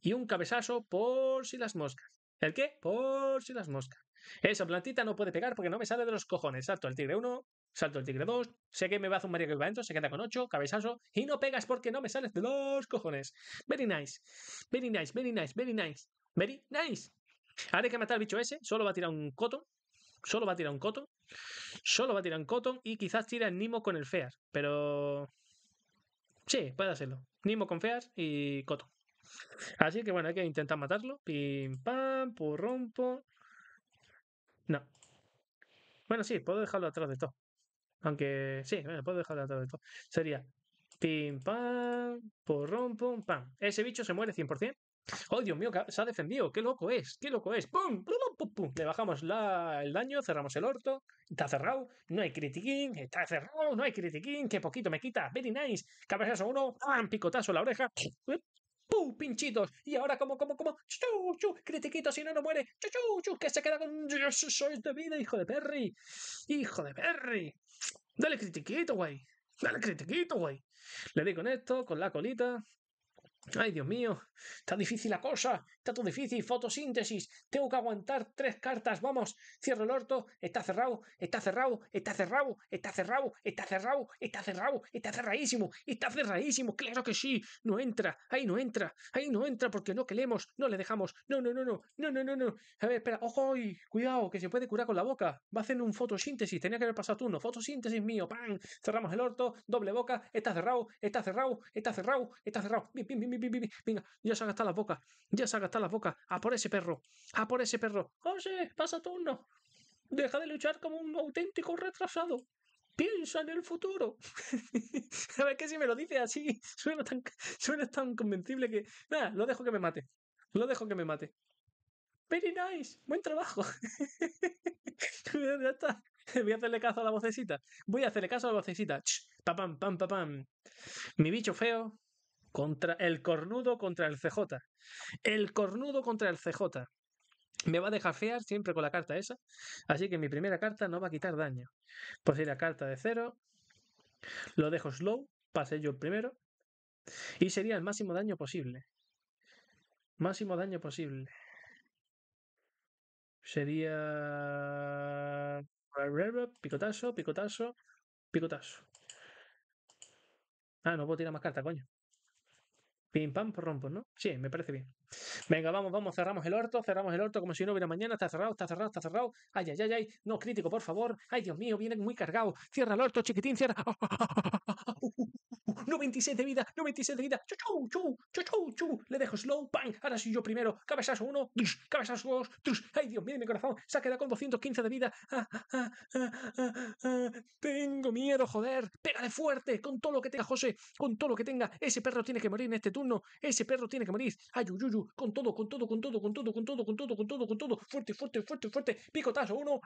Y un cabezazo por si las moscas. ¿El qué? Por si las moscas. Esa plantita no puede pegar porque no me sale de los cojones. Salto el tigre 1. Salto el tigre 2. Sé que me va a hacer un María que va adentro. Se queda con 8. Cabezazo. Y no pegas porque no me sales de los cojones. Very nice. Very nice, very nice, very nice. Very nice. Ahora hay que matar al bicho ese. Solo va a tirar un coto. Solo va a tirar un coto. Solo va a tirar un coto. Y quizás tira el Nimo con el fear. Pero. Sí, puede hacerlo. Nimo con fear y coto. Así que bueno, hay que intentar matarlo. Pim, pam, rompo No. Bueno, sí, puedo dejarlo atrás de todo. Aunque sí, bueno, puedo dejar de todo Sería pim, pam, porrón, pum, pam. Ese bicho se muere 100%. ¡Oh, Dios mío! Se ha defendido. ¡Qué loco es! ¡Qué loco es! ¡Pum! ¡Pum! ¡Pum! pum! Le bajamos el daño, cerramos el orto. Está cerrado. No hay critiquín. Está cerrado. No hay critiquín. ¡Qué poquito me quita! ¡Very nice! Cabezazo uno. Picotazo en la oreja. ¡Pum! ¡Pinchitos! Y ahora como, como, como. ¡Chu, chu! ¡Critiquito si no, no muere! ¡Chu, chu, chu! que se queda con. ¡Yo soy de vida, hijo de Perry! ¡Hijo de Perry! Dale critiquito, güey. Dale critiquito, güey. Le di con esto, con la colita. Ay, Dios mío, está difícil la cosa, está todo difícil, fotosíntesis, tengo que aguantar tres cartas, vamos, cierro el orto, está cerrado, está cerrado, está cerrado, está cerrado, está cerrado, está cerrado, está cerradísimo, está cerradísimo, claro que sí, no entra, ahí no entra, ahí no entra porque no queremos, no le dejamos, no, no, no, no, no, no, no, no, a ver, espera, ojo, y cuidado, que se puede curar con la boca, va a hacer un fotosíntesis, tenía que haber pasado turno, fotosíntesis mío, pan, cerramos el orto, doble boca, está cerrado, está cerrado, está cerrado, está cerrado, bien, bien, venga, ya se ha gastado las bocas, ya se ha gastado las bocas, a por ese perro, a por ese perro, José, pasa turno, deja de luchar como un auténtico retrasado, piensa en el futuro. a ver, que si me lo dice así, suena tan, suena tan convencible que, nada, lo dejo que me mate, lo dejo que me mate. Very nice, buen trabajo. ya está. Voy a hacerle caso a la vocecita. Voy a hacerle caso a la vocecita. papam, pam, papam. Mi bicho feo, contra el cornudo contra el CJ. El cornudo contra el CJ. Me va a dejar fear siempre con la carta esa. Así que mi primera carta no va a quitar daño. Por ir la carta de cero. Lo dejo slow. Pase yo primero. Y sería el máximo daño posible. Máximo daño posible. Sería. Picotazo, picotazo, picotazo. Ah, no puedo tirar más carta coño. Pim pam rompo, ¿no? Sí, me parece bien. Venga, vamos, vamos, cerramos el orto, cerramos el orto como si no hubiera mañana, está cerrado, está cerrado, está cerrado. Ay, ay, ay, ay, no, crítico, por favor. Ay, Dios mío, vienen muy cargado. Cierra el orto, chiquitín, cierra. 96 de vida, 96 de vida, chu, chu, chu, chu, le dejo slow, bang, ahora sí yo primero, cabezazo 1, cabezazo 2, ay Dios mío, mi corazón se ha quedado con 215 de vida, ah, ah, ah, tengo miedo, joder, pégale fuerte, con todo lo que tenga José, con todo lo que tenga, ese perro tiene que morir en este turno, ese perro tiene que morir, ay, Yuyuyu, con todo, con todo, con todo, con todo, con todo, con todo, con todo, con todo, fuerte, fuerte, fuerte, fuerte, picotazo 1,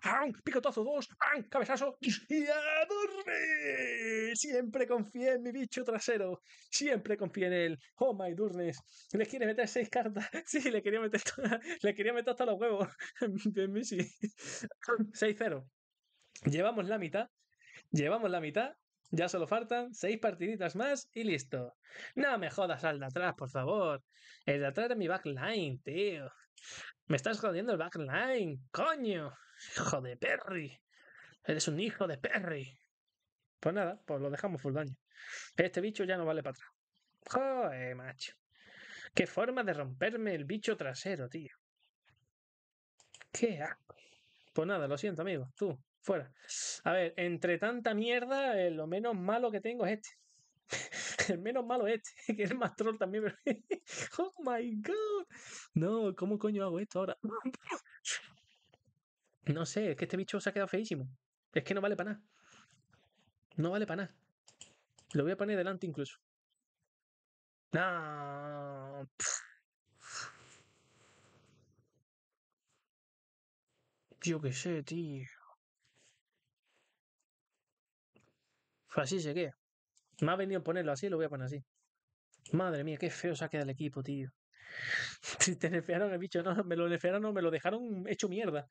picotazo 2, cabezazo, y a dormir, siempre confié en mi bicho, trasero. Siempre confía en él. Oh my goodness, Le quiere meter seis cartas. Sí, le quería meter, le quería meter hasta los huevos. Bien, 6-0. Llevamos la mitad. Llevamos la mitad. Ya solo faltan seis partiditas más y listo. No me jodas al de atrás, por favor. El de atrás de mi backline, tío. Me estás jodiendo el backline, coño. Hijo de Perry. Eres un hijo de Perry. Pues nada, pues lo dejamos full daño. Este bicho ya no vale para atrás. Joder, macho. Qué forma de romperme el bicho trasero, tío. Qué asco. Pues nada, lo siento, amigo. Tú, fuera. A ver, entre tanta mierda, eh, lo menos malo que tengo es este. el menos malo es este, que es más troll también. oh my god. No, ¿cómo coño hago esto ahora? no sé, es que este bicho se ha quedado feísimo. Es que no vale para nada. No vale para nada. Lo voy a poner delante incluso. No. Yo qué sé, tío. Así se queda. Me ha venido a ponerlo así, lo voy a poner así. Madre mía, qué feo se ha quedado el equipo, tío. Si Te nefearon el bicho, no, me lo nefearon, no, me lo dejaron hecho mierda.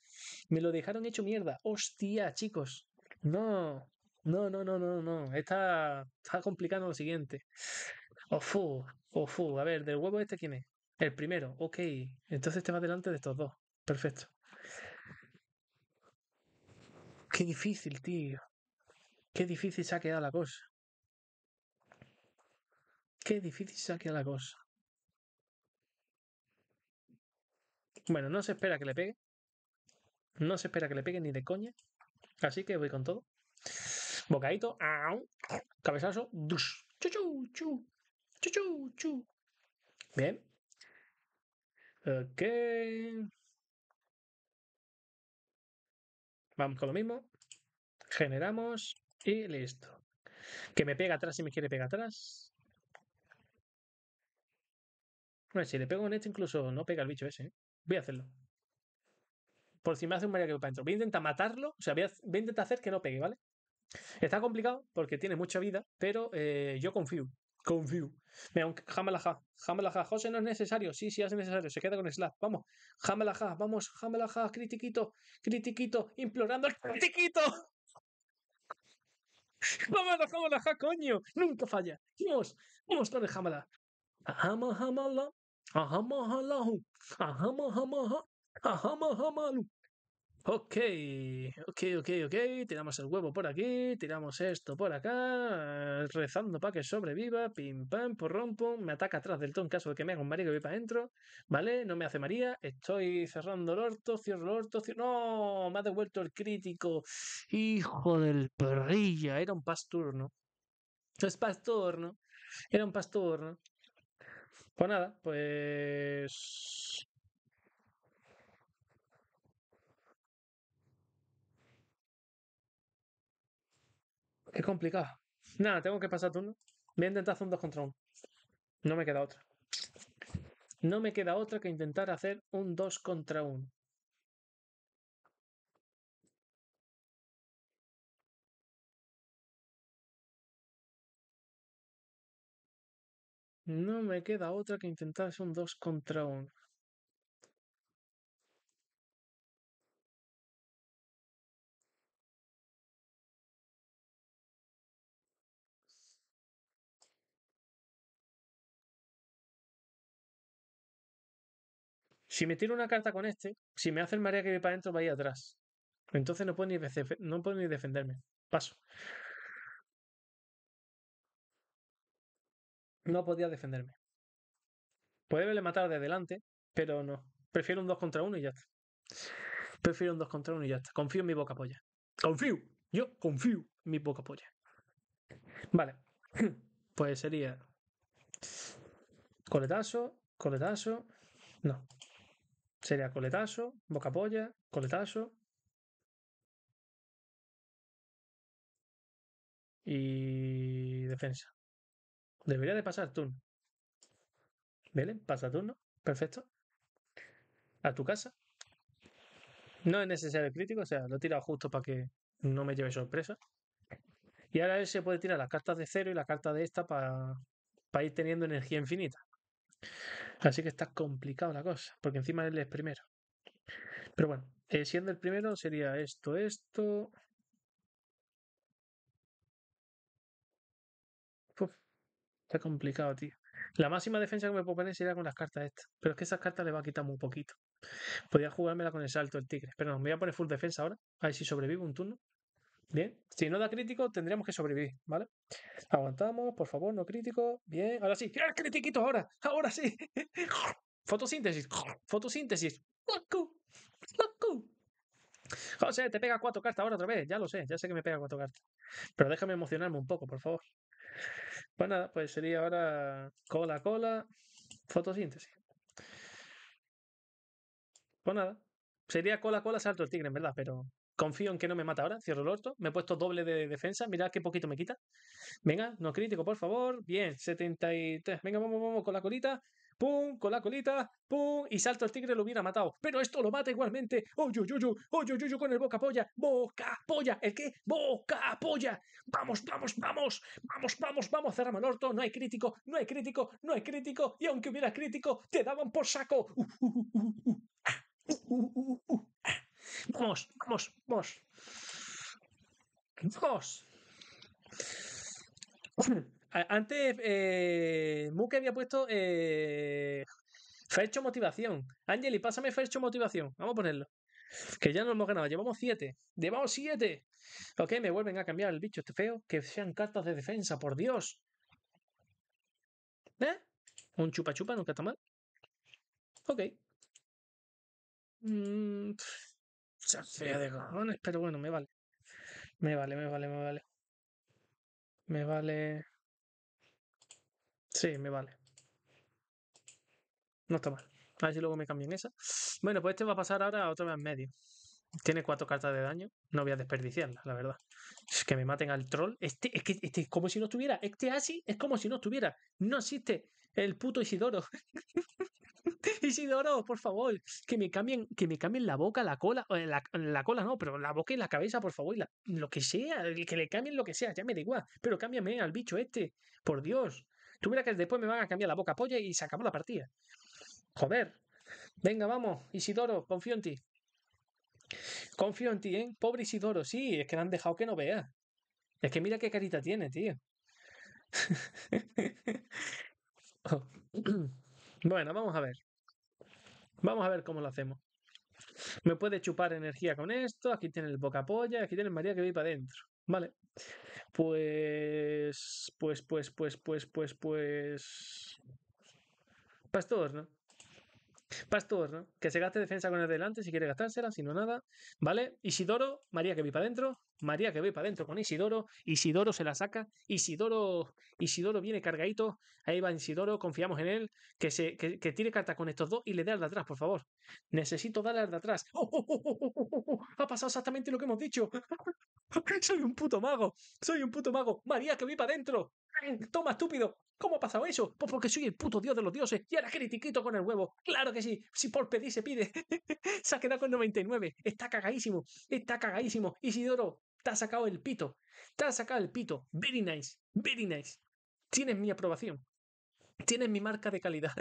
Me lo dejaron hecho mierda. Hostia, chicos. No. No, no, no, no, no. Está, está complicando lo siguiente. Ofu, Ofu. A ver, del huevo este, ¿quién es? El primero, ok. Entonces te va delante de estos dos. Perfecto. Qué difícil, tío. Qué difícil se ha quedado la cosa. Qué difícil se ha quedado la cosa. Bueno, no se espera que le pegue. No se espera que le pegue ni de coña. Así que voy con todo. Bocadito, cabezazo, chuchu, chuchu, Bien. Ok. Vamos con lo mismo. Generamos y listo. Que me pega atrás si me quiere pegar atrás. Bueno, si le pego en este incluso no pega el bicho ese. ¿eh? Voy a hacerlo. Por si me hace un marido que para adentro. Voy a intentar matarlo. O sea, voy a intentar hacer que no pegue, ¿vale? Está complicado porque tiene mucha vida, pero eh, yo confío. Confío. Mira, jamalaja, jamalaja. José no es necesario. Sí, sí, es necesario. Se queda con Slap, Vamos, jamalaja, vamos, jamalaja. Critiquito, critiquito, implorando al critiquito. ¡Vámonos, jamalaja, coño. Nunca falla. Vamos, vamos con el jamalaja. jamal jamala. Ajama, jalahu. Ajama, jamaja. Ok, ok, ok, ok. Tiramos el huevo por aquí, tiramos esto por acá, rezando para que sobreviva, pim pam, por rompo, Me ataca atrás del todo en caso de que me haga un marido que voy para adentro, ¿vale? No me hace María, estoy cerrando el orto, cierro el orto, ¡No! Me ha devuelto el crítico. ¡Hijo del perrilla! Era un No Es pastorno. Era un pastorno. Pues nada, pues Qué complicado. Nada, tengo que pasar turno. Voy a intentar hacer un 2 contra 1. No me queda otra. No me queda otra que intentar hacer un 2 contra 1. No me queda otra que intentar hacer un 2 contra 1. Si me tiro una carta con este, si me hace el marea que voy para adentro, va atrás. Entonces no puedo, ni defenderme. Paso. No podía defenderme. Puede matar de adelante, pero no. Prefiero un 2 contra 1 y ya está. Prefiero un 2 contra 1 y ya está. Confío en mi boca polla. Confío. Yo confío en mi boca polla. Vale. Pues sería. Coletazo, coletazo. No. Sería coletazo, polla, coletazo. Y defensa. Debería de pasar turno. ¿Vale? Pasa turno. Perfecto. A tu casa. No es necesario el crítico, o sea, lo he tirado justo para que no me lleve sorpresa. Y ahora él se puede tirar las cartas de cero y la carta de esta para, para ir teniendo energía infinita. Así que está complicado la cosa, porque encima él es primero. Pero bueno, eh, siendo el primero sería esto, esto. está complicado, tío. La máxima defensa que me puedo poner sería con las cartas estas. Pero es que esas cartas le va a quitar muy poquito. Podría jugármela con el salto el tigre. Pero no, me voy a poner full defensa ahora. A ver si sobrevivo un turno. Bien. Si no da crítico, tendríamos que sobrevivir, ¿vale? Aguantamos, por favor, no crítico. Bien. Ahora sí. ¡Ah, critiquito ahora! ¡Ahora sí! Fotosíntesis. Fotosíntesis. ¡Macu! ¡Macu! José, te pega cuatro cartas ahora otra vez. Ya lo sé, ya sé que me pega cuatro cartas. Pero déjame emocionarme un poco, por favor. Pues nada, pues sería ahora cola, cola, fotosíntesis. Pues nada. Sería cola, cola, salto el tigre, en verdad, pero Confío en que no me mata ahora. Cierro el orto. Me he puesto doble de defensa. Mirad qué poquito me quita. Venga, no crítico, por favor. Bien, 73. Venga, vamos, vamos con la colita. ¡Pum! Con la colita. ¡Pum! Y salto el tigre lo hubiera matado. Pero esto lo mata igualmente. ¡Oh, yo, yo, yo! yo, Con el boca polla. ¡Boca polla! ¿El qué? ¡Boca polla! ¡Vamos, vamos, vamos! ¡Vamos, vamos, vamos! Cerramos el orto. No hay crítico. No hay crítico. No hay crítico. Y aunque hubiera crítico, te daban por saco. Vamos, vamos, vamos. Vamos. Antes, eh, Muke había puesto Fecho Fercho Motivación. Angeli, pásame Fecho Motivación. Vamos a ponerlo. Que ya no hemos ganado. Llevamos siete. Llevamos siete! Ok, me vuelven a cambiar el bicho este feo. Que sean cartas de defensa, por Dios. ¿Eh? Un chupa chupa nunca está mal. Ok. Mmm fea de cojones, pero bueno, me vale. Me vale, me vale, me vale. Me vale. Sí, me vale. No está mal. A ver si luego me cambian esa. Bueno, pues este va a pasar ahora a otra vez en medio. Tiene cuatro cartas de daño. No voy a desperdiciarla, la verdad. Es que me maten al troll. Este, es que este como si no estuviera. Este así es como si no estuviera. No existe el puto Isidoro. Isidoro, por favor, que me cambien, que me cambien la boca, la cola, eh, la, la cola no, pero la boca y la cabeza, por favor, la, lo que sea, que le cambien lo que sea, ya me da igual, pero cámbiame al bicho este, por Dios. Tú mira que después me van a cambiar la boca polla y se acabó la partida. Joder. Venga, vamos, Isidoro, confío en ti. Confío en ti, ¿eh? Pobre Isidoro, sí, es que le han dejado que no vea. Es que mira qué carita tiene, tío. Oh. bueno, vamos a ver. Vamos a ver cómo lo hacemos. Me puede chupar energía con esto. Aquí tiene el boca polla. Aquí tiene María que vive para adentro. Vale. Pues. Pues, pues, pues, pues, pues, pues. Pastor, ¿no? Pastor, ¿no? Que se gaste defensa con el delante si quiere gastársela, si no nada. ¿Vale? Isidoro, María que vi para adentro. María que ve para adentro con Isidoro, Isidoro se la saca, Isidoro, Isidoro viene cargadito, ahí va Isidoro, confiamos en él, que, se, que, tire carta con estos dos y le dé al de atrás, por favor. Necesito darle al de atrás. ¡Oh, oh, oh, ha pasado exactamente lo que hemos dicho. soy un puto mago, soy un puto mago. María que voy para adentro. Toma, estúpido. ¿Cómo ha pasado eso? Pues porque soy el puto dios de los dioses y ahora critiquito con el huevo. Claro que sí, si por pedir se pide. se ha quedado con 99. Está cagadísimo, está cagadísimo. Isidoro, te ha sacado el pito. Te ha sacado el pito. Very nice. Very nice. Tienes mi aprobación. Tienes mi marca de calidad.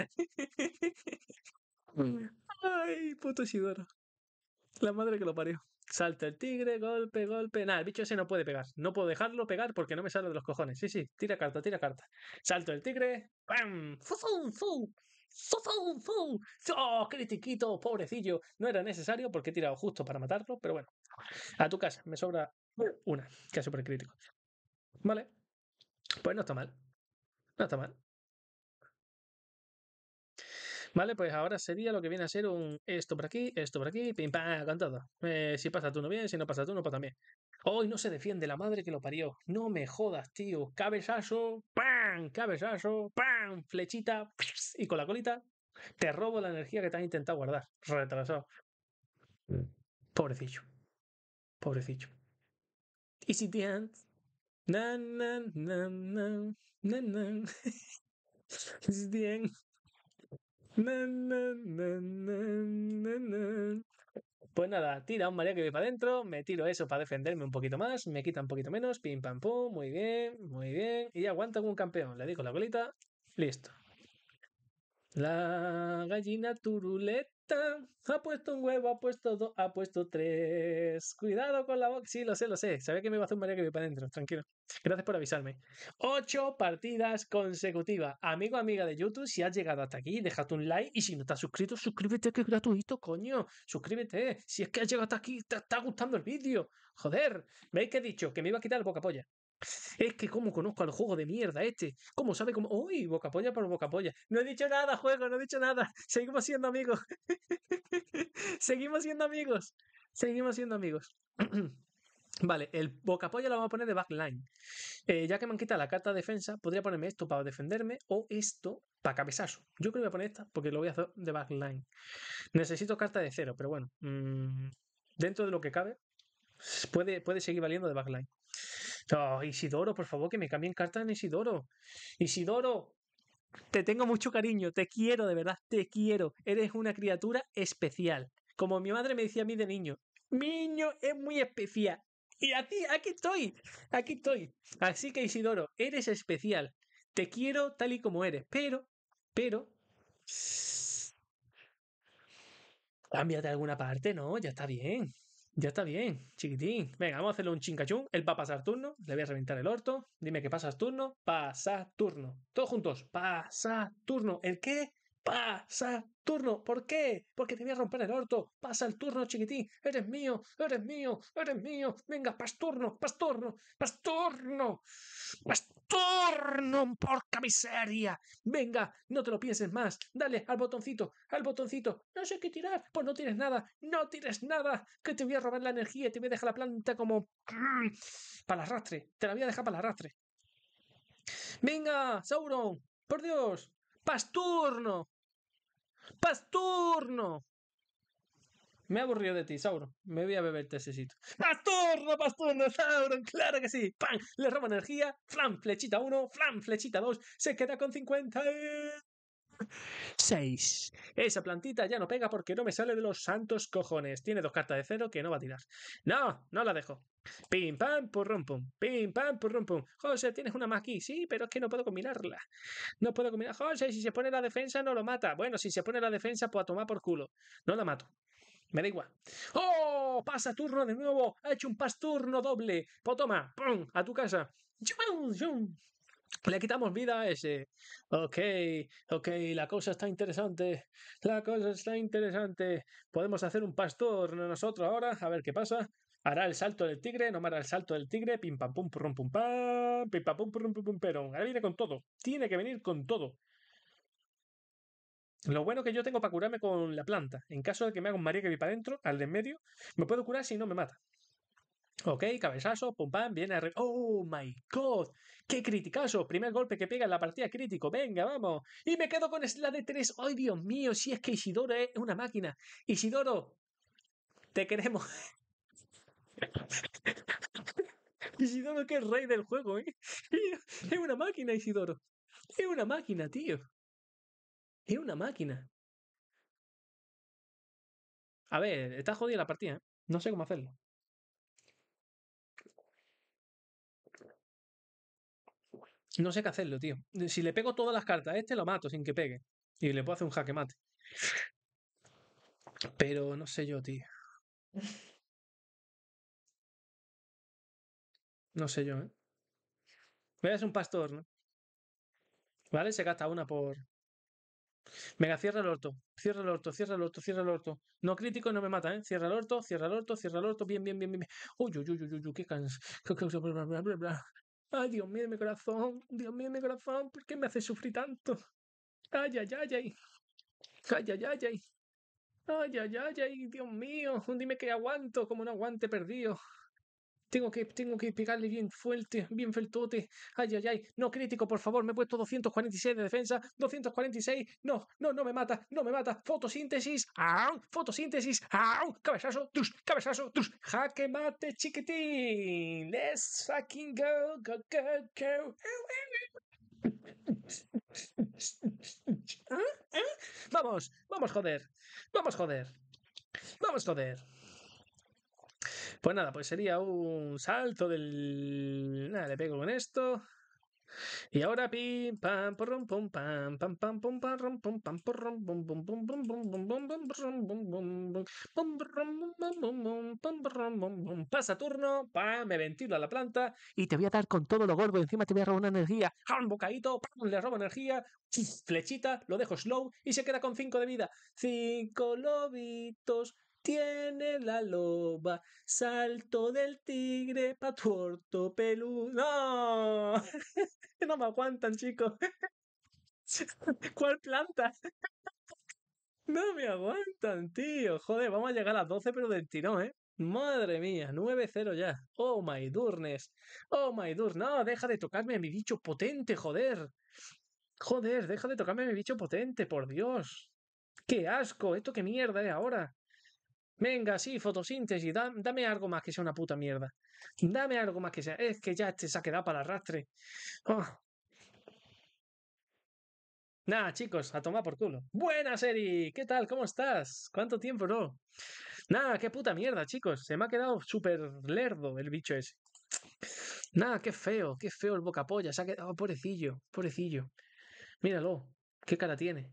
Mm. Ay, puto Isidoro. La madre que lo parió. Salta el tigre, golpe, golpe. Nada, el bicho ese no puede pegar. No puedo dejarlo pegar porque no me sale de los cojones. Sí, sí, tira carta, tira carta. Salto el tigre. ¡Bam! fu! ¡Oh, critiquito, pobrecillo! No era necesario porque he tirado justo para matarlo, pero bueno. A tu casa, me sobra una, que es súper crítico. Vale. Pues no está mal. No está mal. Vale, pues ahora sería lo que viene a ser un esto por aquí, esto por aquí, pim pam, con eh, si pasa tú no bien, si no pasa tú no, pues también. Hoy no se defiende la madre que lo parió. No me jodas, tío. Cabezazo, ¡pam! Cabezazo, ¡pam! Flechita, y con la colita te robo la energía que te has intentado guardar. Retrasado. Mm. Pobrecillo. Pobrecillo. Y si Na, Pues nada, tira un María que voy para adentro, me tiro eso para defenderme un poquito más, me quita un poquito menos, pim pam pum, muy bien, muy bien. Y aguanto con un campeón, le digo la colita, listo. La gallina turulet ha puesto un huevo, ha puesto dos, ha puesto tres. Cuidado con la boca. Sí, lo sé, lo sé. Sabía que me iba a hacer un mareo que me para adentro. Tranquilo. Gracias por avisarme. Ocho partidas consecutivas. Amigo, amiga de YouTube, si has llegado hasta aquí, déjate un like. Y si no estás suscrito, suscríbete, que es gratuito, coño. Suscríbete. Si es que has llegado hasta aquí, te está gustando el vídeo. Joder. ¿Veis que he dicho? Que me iba a quitar el boca polla. Es que como conozco al juego de mierda este. ¿Cómo sabe cómo? ¡Uy! Boca polla por boca polla. No he dicho nada, juego, no he dicho nada. Seguimos siendo amigos. Seguimos siendo amigos. Seguimos siendo amigos. Vale, el boca polla lo vamos a poner de backline. Eh, ya que me han quitado la carta de defensa, podría ponerme esto para defenderme o esto para cabezazo. Yo creo que voy a poner esta porque lo voy a hacer de backline. Necesito carta de cero, pero bueno. Mm, dentro de lo que cabe, puede, puede seguir valiendo de backline. Oh, Isidoro, por favor, que me cambien cartas en Isidoro. Isidoro, te tengo mucho cariño, te quiero, de verdad, te quiero. Eres una criatura especial. Como mi madre me decía a mí de niño, mi niño es muy especial. Y a aquí estoy, aquí estoy. Así que Isidoro, eres especial. Te quiero tal y como eres, pero, pero... Cámbiate alguna parte, no, ya está bien. Ya está bien, chiquitín. Venga, vamos a hacerle un chincachún. El va a pasar turno. Le voy a reventar el orto. Dime que pasas turno. Pasa turno. Todos juntos. Pasa turno. ¿El qué? Pasa turno. ¿Por qué? Porque te voy a romper el orto. Pasa el turno, chiquitín. Eres mío, eres mío, eres mío. Venga, pasturno, pasturno, pasturno. Pasturno, porca miseria. Venga, no te lo pienses más. Dale al botoncito, al botoncito. No sé qué tirar. Pues no tienes nada, no tienes nada. Que te voy a robar la energía y te voy a dejar la planta como... Para el arrastre. Te la voy a dejar para el arrastre. Venga, Sauron. Por Dios. Pasturno. ¡Pasturno! Me aburrió de ti, Sauro. Me voy a beber ¡Pasturno, pasturno, Sauron! ¡Claro que sí! ¡Pam! Le roba energía. ¡Flam! Flechita 1. ¡Flam! Flechita 2. Se queda con 50. 6. Esa plantita ya no pega porque no me sale de los santos cojones. Tiene dos cartas de cero que no va a tirar. No, no la dejo. Pim pam purrum pum. Pim pam purrum pum. José, tienes una más aquí. Sí, pero es que no puedo combinarla. No puedo combinar. José, si se pone la defensa no lo mata. Bueno, si se pone la defensa, puedo tomar por culo. No la mato. Me da igual. ¡Oh! Pasa turno de nuevo. Ha hecho un pasturno doble. potoma pues toma, ¡pum! A tu casa. ¡Yum, le quitamos vida a ese. Ok, ok, la cosa está interesante. La cosa está interesante. Podemos hacer un pastor nosotros ahora, a ver qué pasa. Hará el salto del tigre, no hará el salto del tigre, pim pam pum pum pum pam, pim pam pum pum pum pum pero ahora viene con todo, tiene que venir con todo. Lo bueno que yo tengo para curarme con la planta, en caso de que me haga un maría que vi para adentro, al de en medio, me puedo curar si no me mata. Ok, cabezazo, pum pam, viene arriba. ¡Oh my god! ¡Qué criticazo! Primer golpe que pega en la partida crítico. Venga, vamos. Y me quedo con la de 3. ¡Ay, Dios mío! Si es que Isidoro es una máquina. Isidoro, te queremos. Isidoro, que es rey del juego, ¿eh? Es una máquina, Isidoro. Es una máquina, tío. Es una máquina. A ver, está jodida la partida, ¿eh? No sé cómo hacerlo. No sé qué hacerlo, tío. Eh, si le pego todas las cartas a este, lo mato sin que pegue. Y le puedo hacer un jaque mate. Pero no sé yo, tío. No sé yo, ¿eh? Voy a un pastor, ¿no? ¿Vale? Se gasta una por. Venga, cierra el orto. Cierra el orto, cierra el orto, cierra el orto. No crítico no me mata, ¿eh? Cierra el orto, cierra el orto, cierra el orto. Bien, bien, bien, bien. Uy, uy, uy, uy, uy, qué cans Ay, Dios mío, mi corazón, Dios mío, mi corazón, ¿por qué me hace sufrir tanto? Ay, ay, ay, ay. Ay, ay, ay, ay. Ay, ay, Dios mío, dime que aguanto como un aguante perdido. Tengo que, tengo que pegarle bien fuerte, bien feltote. Ay, ay, ay. No, crítico, por favor. Me he puesto 246 de defensa. 246. No, no, no me mata. No me mata. Fotosíntesis. ¡Au! Fotosíntesis. ¡Au! Cabezazo. ¡Tus! Cabezazo. ¡Tus! Jaque mate, chiquitín. Let's fucking go. Go, go, go. ¿Ah? ¿Eh? ¿Eh? ¿Eh? Vamos, vamos, joder. Vamos, joder. Vamos, joder. Pues nada, pues sería un salto del. Nada, le pego con esto. Y ahora pim pam porrom pum, pam pam pam pom pam pum, pam porrom pum, pum pum, pum, pum, pum, pum, pum pom pum, pum, pum, pum, pum pasa turno, pam, me ventilo a la planta y te voy a dar con todo lo gordo, encima te voy a robar una energía, un bocadito, le robo energía, flechita, lo dejo slow y se queda con 5 de vida. Cinco lobitos tiene la loba, salto del tigre pa' tu peludo. ¡No! no me aguantan, chicos. ¿Cuál planta? no me aguantan, tío. Joder, vamos a llegar a las 12, pero del tirón, ¿eh? Madre mía, 9-0 ya. Oh my durnes. Oh my durnes. No, deja de tocarme a mi bicho potente, joder. Joder, deja de tocarme a mi bicho potente, por Dios. ¡Qué asco! ¿Esto qué mierda es eh, ahora? Venga, sí, fotosíntesis, dame algo más que sea una puta mierda. Dame algo más que sea. Es que ya este se ha quedado para arrastre. Oh. Nada, chicos, a tomar por culo. buena serie, ¿Qué tal? ¿Cómo estás? ¿Cuánto tiempo, no? Nada, qué puta mierda, chicos. Se me ha quedado súper lerdo el bicho ese. Nada, qué feo, qué feo el polla, Se ha quedado, oh, pobrecillo, pobrecillo. Míralo, qué cara tiene.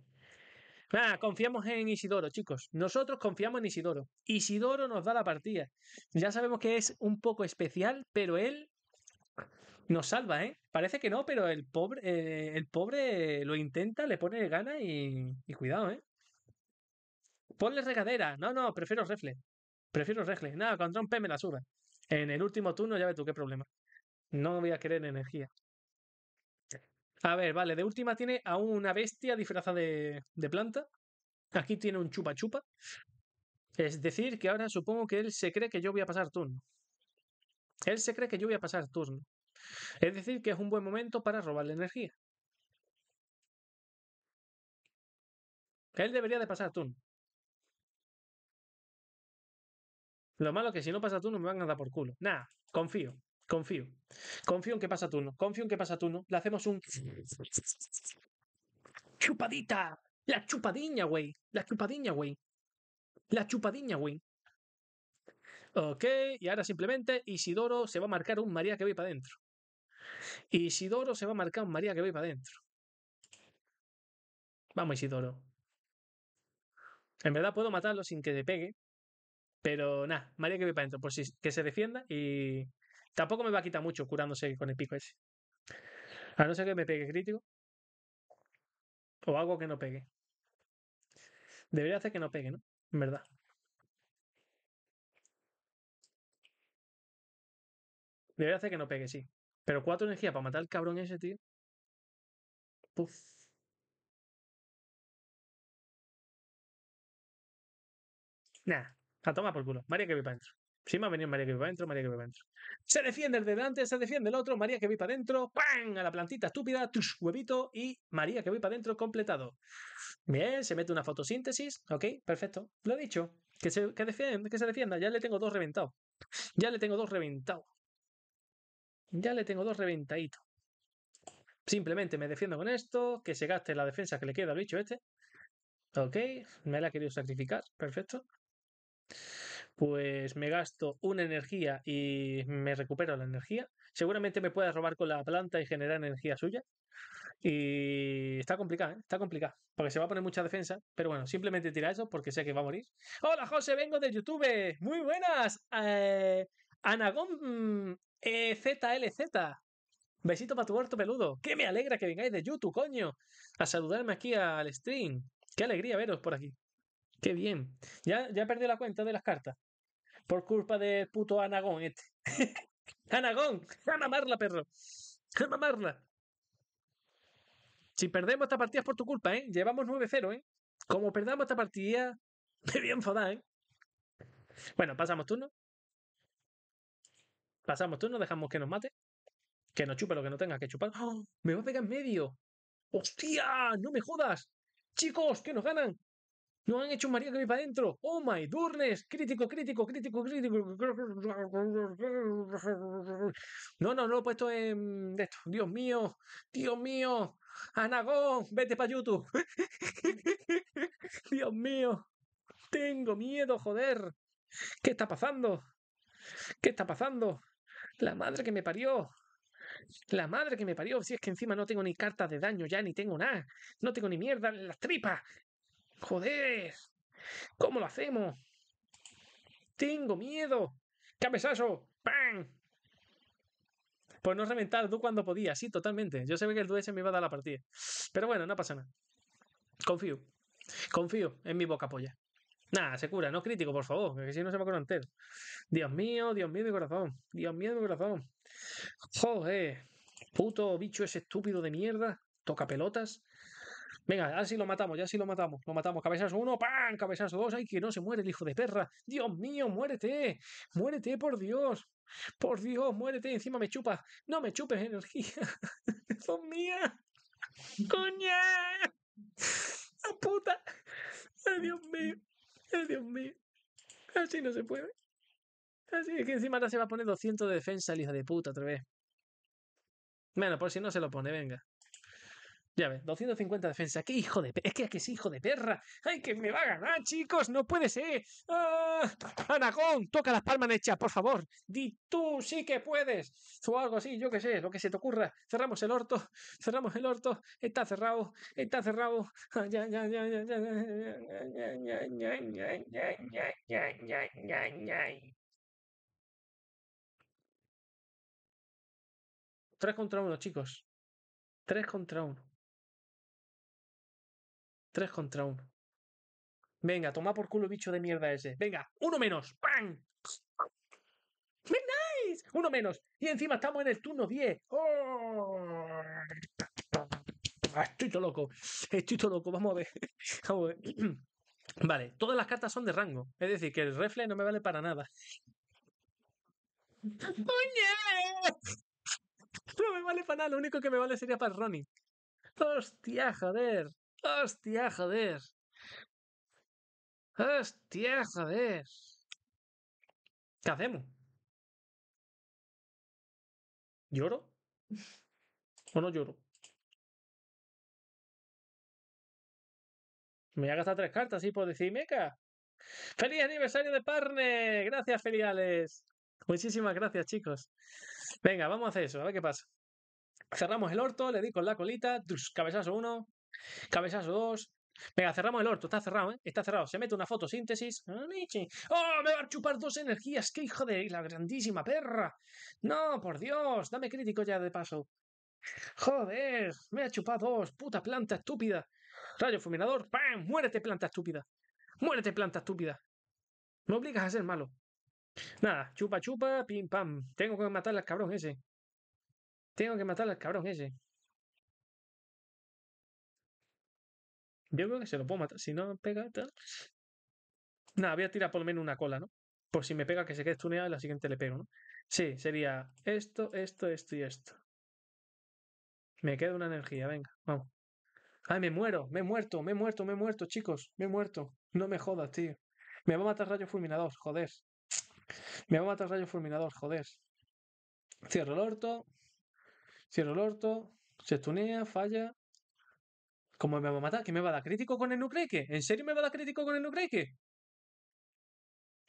Nada, ah, confiamos en Isidoro, chicos. Nosotros confiamos en Isidoro. Isidoro nos da la partida. Ya sabemos que es un poco especial, pero él nos salva, ¿eh? Parece que no, pero el pobre, eh, el pobre lo intenta, le pone gana y, cuidado, ¿eh? Ponle regadera. No, no, prefiero refle. Prefiero refle. Nada, no, contra un P me la suba. En el último turno ya ves tú qué problema. No voy a querer energía. A ver, vale, de última tiene a una bestia disfrazada de, planta. Aquí tiene un chupa chupa. Es decir, que ahora supongo que él se cree que yo voy a pasar turno. Él se cree que yo voy a pasar turno. Es decir, que es un buen momento para robarle energía. Él debería de pasar turno. Lo malo es que si no pasa turno me van a dar por culo. Nada, confío. Confío. Confío en que pasa turno. Confío en que pasa turno. Le hacemos un. ¡Chupadita! La chupadiña, güey. La chupadiña, güey. La chupadiña, güey. Ok, y ahora simplemente Isidoro se va a marcar un María que voy para adentro. Isidoro se va a marcar un María que voy para adentro. Vamos, Isidoro. En verdad puedo matarlo sin que le pegue. Pero nada, María que voy para adentro. Por si que se defienda y, Tampoco me va a quitar mucho curándose con el pico ese. A no ser que me pegue crítico. O algo que no pegue. Debería hacer que no pegue, ¿no? En verdad. Debería hacer que no pegue, sí. Pero cuatro energía para matar al cabrón ese, tío. Puf. Nah, a tomar por culo. María que voy para adentro. Sí, me ha venido María que va adentro, María que va adentro. Se defiende el de delante, se defiende el otro, María que voy para adentro, ¡pam! A la plantita estúpida, tus huevito y María que voy para adentro completado. Bien, se mete una fotosíntesis, ok, perfecto. Lo he dicho, que se, que, defienda, que se defienda, ya le tengo dos reventados. Ya le tengo dos reventados. Ya le tengo dos reventaditos. Simplemente me defiendo con esto, que se gaste la defensa que le queda al bicho este. Ok, me la ha querido sacrificar, perfecto pues me gasto una energía y me recupero la energía. Seguramente me pueda robar con la planta y generar energía suya. Y está complicado, ¿eh? está complicado. Porque se va a poner mucha defensa. Pero bueno, simplemente tira eso porque sé que va a morir. Hola José, vengo de YouTube. Muy buenas. Eh, Anagón EZLZ. Eh, ZLZ. Besito para tu huerto peludo. Que me alegra que vengáis de YouTube, coño. A saludarme aquí al stream. Qué alegría veros por aquí. Qué bien. Ya, ya he perdido la cuenta de las cartas por culpa de puto Anagón este. Anagón, a mamarla, perro. A mamarla. Si perdemos esta partida es por tu culpa, ¿eh? Llevamos 9-0, ¿eh? Como perdamos esta partida, me voy a ¿eh? Bueno, pasamos turno. Pasamos turno, dejamos que nos mate. Que nos chupe lo que no tenga que chupar. ¡Ah! ¡Me va a pegar en medio! ¡Hostia! ¡No me jodas! ¡Chicos, que nos ganan! No han hecho marido que para adentro. Oh my durnes. Crítico, crítico, crítico, crítico. No, no, no lo he puesto en esto. Dios mío. Dios mío. Anagón, vete para YouTube. Dios mío. Tengo miedo, joder. ¿Qué está pasando? ¿Qué está pasando? La madre que me parió. La madre que me parió, si es que encima no tengo ni cartas de daño ya, ni tengo nada. No tengo ni mierda en las tripas. Joder, ¿cómo lo hacemos? Tengo miedo. ¡Cabezazo! ¡Pam! Pues no reventar tú cuando podía, sí, totalmente. Yo sabía que el dueño me iba a dar la partida. Pero bueno, no pasa nada. Confío. Confío en mi boca polla. Nada, se cura, no crítico, por favor, que si no se me a Dios mío, Dios mío, mi corazón. Dios mío, mi corazón. Joder, puto bicho ese estúpido de mierda. Toca pelotas. Venga, así lo matamos, ya sí lo matamos, lo matamos. Cabezazo uno, ¡pam! Cabezazo dos, ¡ay, que no se muere el hijo de perra! ¡Dios mío, muérete! ¡Muérete, por Dios! ¡Por Dios, muérete! Encima me chupa, ¡No me chupes energía! ¡Dios mía! ¡Coña! ¡La puta! ¡Ay, Dios mío! ¡Ay, Dios mío! Así no se puede. Así es que encima ahora se va a poner 200 de defensa, el hijo de puta, otra vez. Bueno, por si no se lo pone, venga. Ya ve, 250 defensa. ¡Qué hijo de perra! Es que, es que hijo de perra. ¡Ay, que me va a ganar, chicos! ¡No puede ser! ¡Ah! Toca las palmas hechas, por favor. Di tú sí que puedes. O algo así, yo qué sé, lo que se te ocurra. Cerramos el orto, cerramos el orto. Está cerrado, está cerrado. tres 3 contra 1, chicos. 3 contra 1. Tres contra uno. Venga, toma por culo bicho de mierda ese. Venga, uno menos. ¡Bang! ¡Nice! Uno menos. Y encima estamos en el turno 10. Estoy todo loco. Estoy todo loco. Vamos a ver. Vamos Vale, todas las cartas son de rango. Es decir, que el reflex no me vale para nada. ¡Oye! No me vale para nada. Lo único que me vale sería para el Ronnie. ¡Hostia, joder! Hostia, joder. Hostia, joder. ¿Qué hacemos? ¿Lloro? ¿O no lloro? Me voy a gastar tres cartas, y por decir, meca. ¡Feliz aniversario de Parne! Gracias, filiales. Muchísimas gracias, chicos. Venga, vamos a hacer eso, a ver qué pasa. Cerramos el orto, le di con la colita, cabezazo uno, Cabezas 2. Venga, cerramos el orto, está cerrado, ¿eh? Está cerrado. Se mete una fotosíntesis. ¡Oh, me va a chupar dos energías! ¡Qué hijo de la grandísima perra! No, por Dios, dame crítico ya de paso. Joder, me ha chupado dos, puta planta estúpida. Rayo fulminador, ¡pam! Muérete, planta estúpida. Muérete, planta estúpida. no obligas a ser malo. Nada, chupa, chupa, pim, pam. Tengo que matar al cabrón ese. Tengo que matar al cabrón ese. Yo creo que se lo puedo matar. Si no pega, Nada, voy a tirar por lo menos una cola, ¿no? Por si me pega que se quede tuneado y la siguiente le pego, ¿no? Sí, sería esto, esto, esto y esto. Me queda una energía, venga, vamos. Ay, me muero, me he muerto, me he muerto, me he muerto, chicos, me he muerto. No me jodas, tío. Me va a matar rayo fulminador, joder. Me va a matar rayo fulminador, joder. Cierro el orto. Cierro el orto. Se tunea, falla. ¿Cómo me va a matar? ¿Que me va a dar crítico con el nucleique? ¿En serio me va a dar crítico con el nucleique?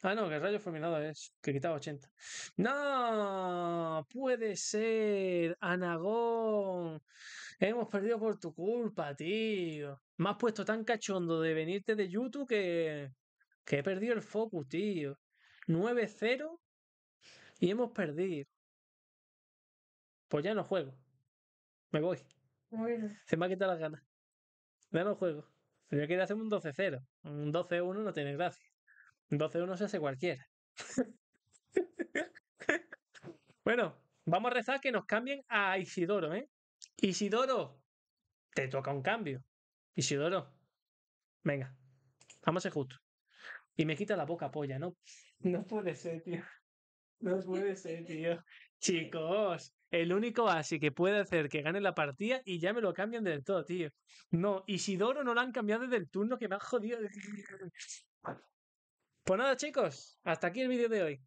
Ah, no, que el rayo fulminado es que quitaba 80. ¡No! ¡Puede ser! ¡Anagón! Hemos perdido por tu culpa, tío. Me has puesto tan cachondo de venirte de YouTube que. que he perdido el focus, tío. 9-0 y hemos perdido. Pues ya no juego. Me voy. Se me ha quitado las ganas. Dame el juego. Pero yo quería hacer un 12-0. Un 12-1 no tiene gracia. Un 12-1 se hace cualquiera. bueno, vamos a rezar que nos cambien a Isidoro, ¿eh? Isidoro, te toca un cambio. Isidoro, venga, vamos a ser justos. Y me quita la boca polla, ¿no? No puede ser, tío. No puede ser, tío. Chicos, el único así que puede hacer que gane la partida y ya me lo cambian del todo, tío. No, Isidoro no lo han cambiado desde el turno que me ha jodido. Pues nada, chicos, hasta aquí el vídeo de hoy.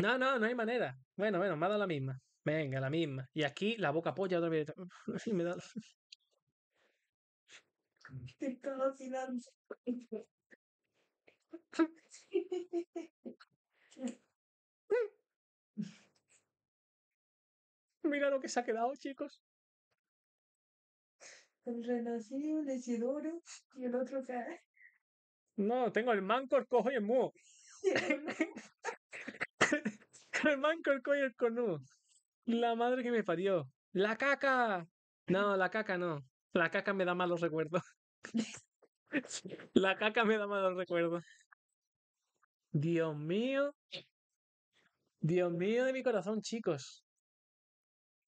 No, no, no hay manera. Bueno, bueno, me ha dado la misma. Venga, la misma. Y aquí la boca polla otra vez. me da... Mira lo que se ha quedado, chicos. El renacido, el y el otro que No, tengo el manco, el cojo y el mu. el manco, el cojo y el conú. La madre que me parió. La caca. No, la caca no. La caca me da malos recuerdos. la caca me da malos recuerdos. Dios mío. Dios mío de mi corazón, chicos.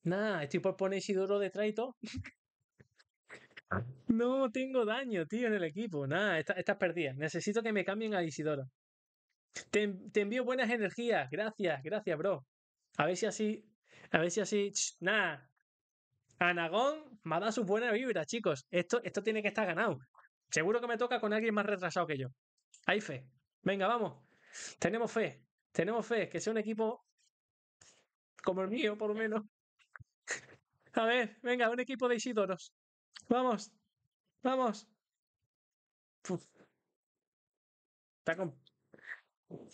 Nada, estoy por poner Isidoro detrás y todo. no tengo daño, tío, en el equipo. Nada, estás perdida. Necesito que me cambien a Isidoro. Te, envío buenas energías. Gracias, gracias, bro. A ver si así. A ver si así. Nada Anagón me ha dado sus buenas vibras, chicos. Esto, esto tiene que estar ganado. Seguro que me toca con alguien más retrasado que yo. Hay fe. Venga, vamos. Tenemos fe. Tenemos fe. Que sea un equipo como el mío, por lo menos. A ver, venga, un equipo de Isidoros. Vamos, vamos.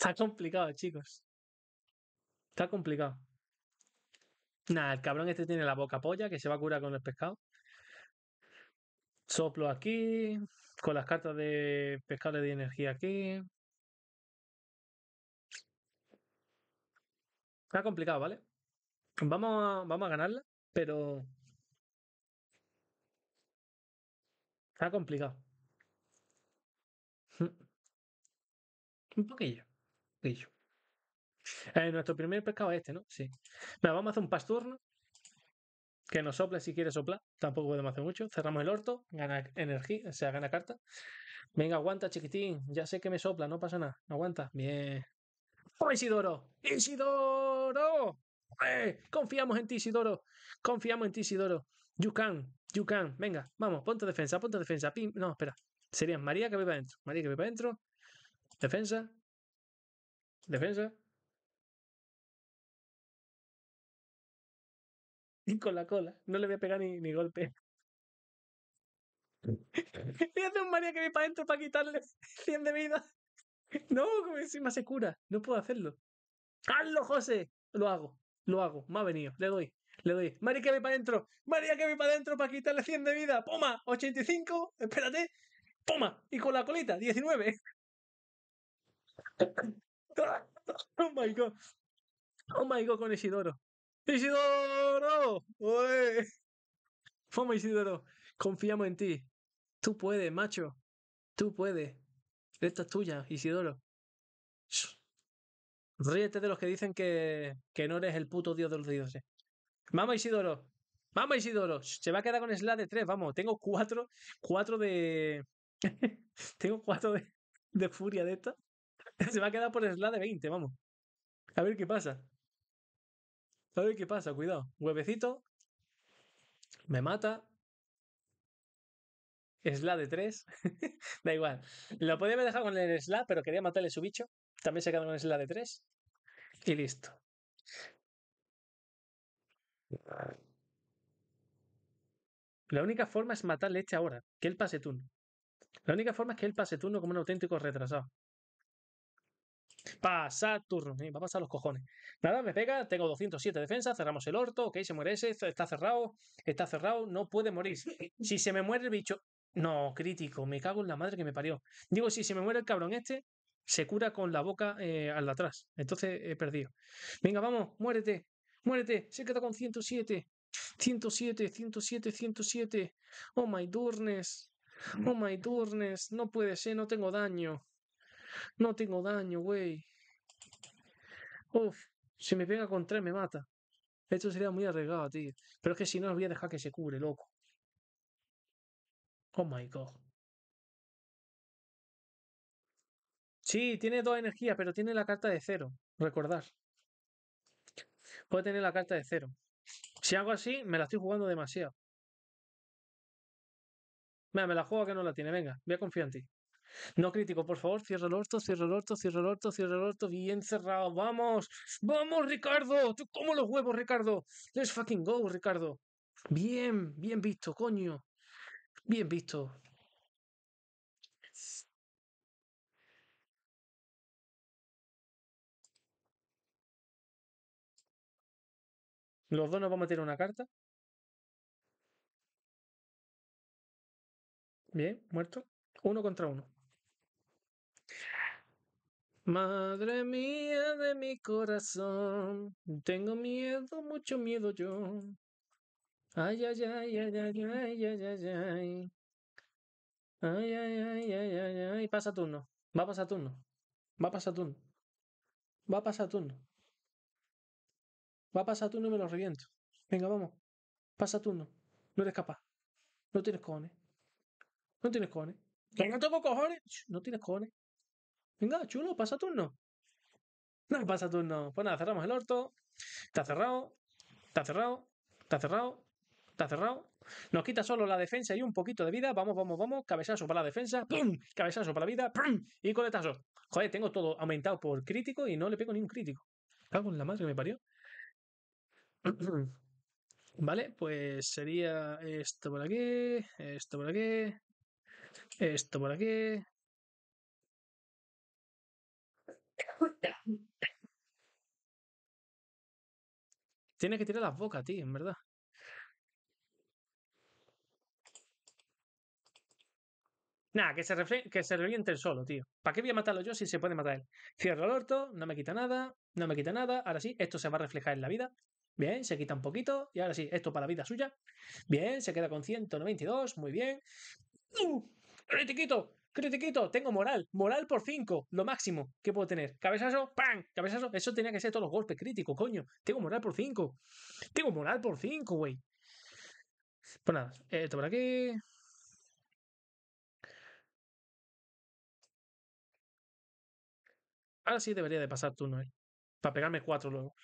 Está, complicado, chicos. Está complicado. Nada, el cabrón este tiene la boca polla que se va a curar con el pescado. Soplo aquí, con las cartas de pescado de energía aquí. Está complicado, ¿vale? Vamos vamos a ganarla. Pero. Está complicado. Mm. Un poquillo. Un poquillo. Eh, nuestro primer pescado es este, ¿no? Sí. vamos a hacer un pasturno. Que nos sopla si quiere soplar. Tampoco podemos hacer mucho. Cerramos el orto. Gana energía. O sea, gana carta. Venga, aguanta, chiquitín. Ya sé que me sopla. No pasa nada. Aguanta. Bien. ¡Oh, Isidoro! ¡Isidoro! ¡Eh! Confiamos en ti, Isidoro. Confiamos en ti, Isidoro. You can, Venga, vamos, ponte defensa, ponte defensa. No, espera. sería María que ve para adentro. María que ve para adentro. Defensa. Defensa. Y con la cola. No le voy a pegar ni, ni golpe. ¿Qué hace María que ve para adentro para quitarle 100 de vida. no, como encima se cura. No puedo hacerlo. ¡Hazlo, José! Lo hago. Lo hago, más ha venido, le doy, le doy. María que me para adentro, María que me para adentro para quitarle 100 de vida, poma, 85, espérate, poma, y con la colita, 19. oh my god, oh my god con Isidoro. Isidoro, ¡Oye! Isidoro, confiamos en ti. Tú puedes, macho. Tú puedes. Esta es tuya, Isidoro. Ríete de los que dicen que, que no eres el puto dios de los dioses. Vamos, Isidoro. Vamos, Isidoro. Se va a quedar con Sla de 3, vamos. Tengo 4. cuatro de. tengo 4 de, de furia de esta. Se va a quedar por Sla de 20, vamos. A ver qué pasa. A ver qué pasa, cuidado. Huevecito. Me mata. Sla de 3. da igual. Lo podía haber dejado con el Sla, pero quería matarle su bicho. También se quedan con la de 3 y listo. La única forma es matarle este ahora, que él pase turno. La única forma es que él pase turno como un auténtico retrasado. Pasa turno, va a pasar los cojones. Nada, me pega, tengo 207 defensa, cerramos el orto, ok, se muere ese, está cerrado, está cerrado, no puede morir. Si se me muere el bicho. No, crítico, me cago en la madre que me parió. Digo, si se me muere el cabrón este, se cura con la boca eh, al de atrás. Entonces he perdido. Venga, vamos, muérete, muérete. Se queda con 107. 107, 107, 107. Oh my durnes. Mm. Oh my durnes. No puede ser, no tengo daño. No tengo daño, güey. Uf, si me pega con 3 me mata. Esto sería muy arriesgado, tío. Pero es que si no, voy a dejar que se cure, loco. Oh my god. Sí, tiene dos energías, pero tiene la carta de cero. Recordar. Puede tener la carta de cero. Si hago así, me la estoy jugando demasiado. me la juego que no la tiene. Venga, voy a confiar en ti. No crítico, por favor, cierra el orto, cierra el orto, cierra el orto, cierra el orto, bien cerrado. ¡Vamos! ¡Vamos, Ricardo! ¡Tú como los huevos, Ricardo! ¡Let's fucking go, Ricardo! Bien, bien visto, coño. Bien visto. Los dos nos vamos a meter una carta. Bien, muerto. Uno contra uno. Madre mía de mi corazón, tengo miedo, mucho miedo yo. Ay, ay, ay, ay, ay, ay, ay, ay, ay. Ay, ay, ay, ay, ay, ay. Pasa turno. Va a pasar turno. Va a pasar turno. Va a pasar turno. Va, a pasar turno y me lo reviento. Venga, vamos. Pasa turno. No eres capaz. No tienes cojones. No tienes cojones. no tengo cojones. No tienes cojones. Venga, chulo, pasa turno. No pasa turno. Pues nada, cerramos el orto. Está cerrado. Está cerrado. Está cerrado. Está cerrado. Nos quita solo la defensa y un poquito de vida. Vamos, vamos, vamos. Cabezazo para la defensa. ¡Pum! Cabezazo para la vida. ¡Pum! Y coletazo. Joder, tengo todo aumentado por crítico y no le pego ni un crítico. Cago en la madre que me parió. Vale, pues sería esto por aquí, esto por aquí, esto por aquí. Tiene que tirar las bocas, tío, en verdad. Nada, que se, que se reviente el solo, tío. ¿Para qué voy a matarlo yo si se puede matar él? Cierro el orto, no me quita nada, no me quita nada. Ahora sí, esto se va a reflejar en la vida. Bien, se quita un poquito. Y ahora sí, esto para la vida suya. Bien, se queda con 192. Muy bien. ¡Uh! ¡Critiquito! ¡Critiquito! Tengo moral. Moral por 5. Lo máximo que puedo tener. Cabezazo, ¡pam! Cabezazo. Eso tenía que ser todos los golpes críticos, coño. Tengo moral por 5. Tengo moral por 5, güey. Pues nada, esto por aquí. Ahora sí debería de pasar turno, ahí. ¿eh? Para pegarme cuatro luego.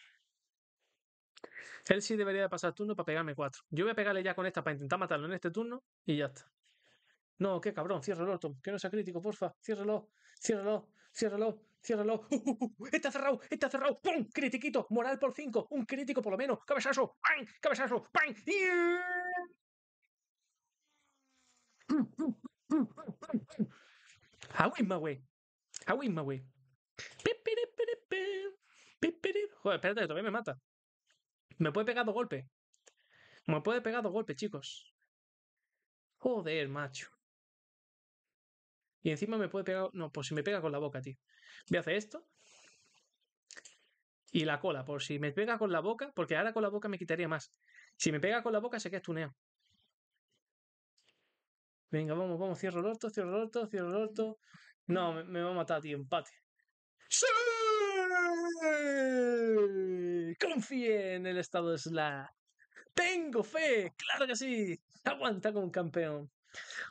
Él sí debería de pasar turno para pegarme cuatro. Yo voy a pegarle ya con esta para intentar matarlo en este turno y ya está. No, qué cabrón, ciérralo, Tom. Que no sea crítico, porfa. Ciérralo, ciérralo, ciérralo, ciérralo. Uh, uh, uh. está cerrado, está cerrado. ¡Pum! Critiquito, moral por cinco. Un crítico por lo menos. Cabezazo, ¡pam! Cabezazo, ¡pam! A my güey. A Wisma, güey. Joder, espérate, todavía me mata. Me puede pegar dos golpes. Me puede pegar dos golpes, chicos. Joder, macho. Y encima me puede pegar... No, por pues si me pega con la boca, tío. Voy a hacer esto. Y la cola, por si me pega con la boca, porque ahora con la boca me quitaría más. Si me pega con la boca, sé que es tuneo. Venga, vamos, vamos, cierro el orto, cierro el orto, cierro el orto. No, me, va a matar, tío, empate. ¡Sí! Confíe en el estado de Sla. Tengo fe, claro que sí. Aguanta con un campeón.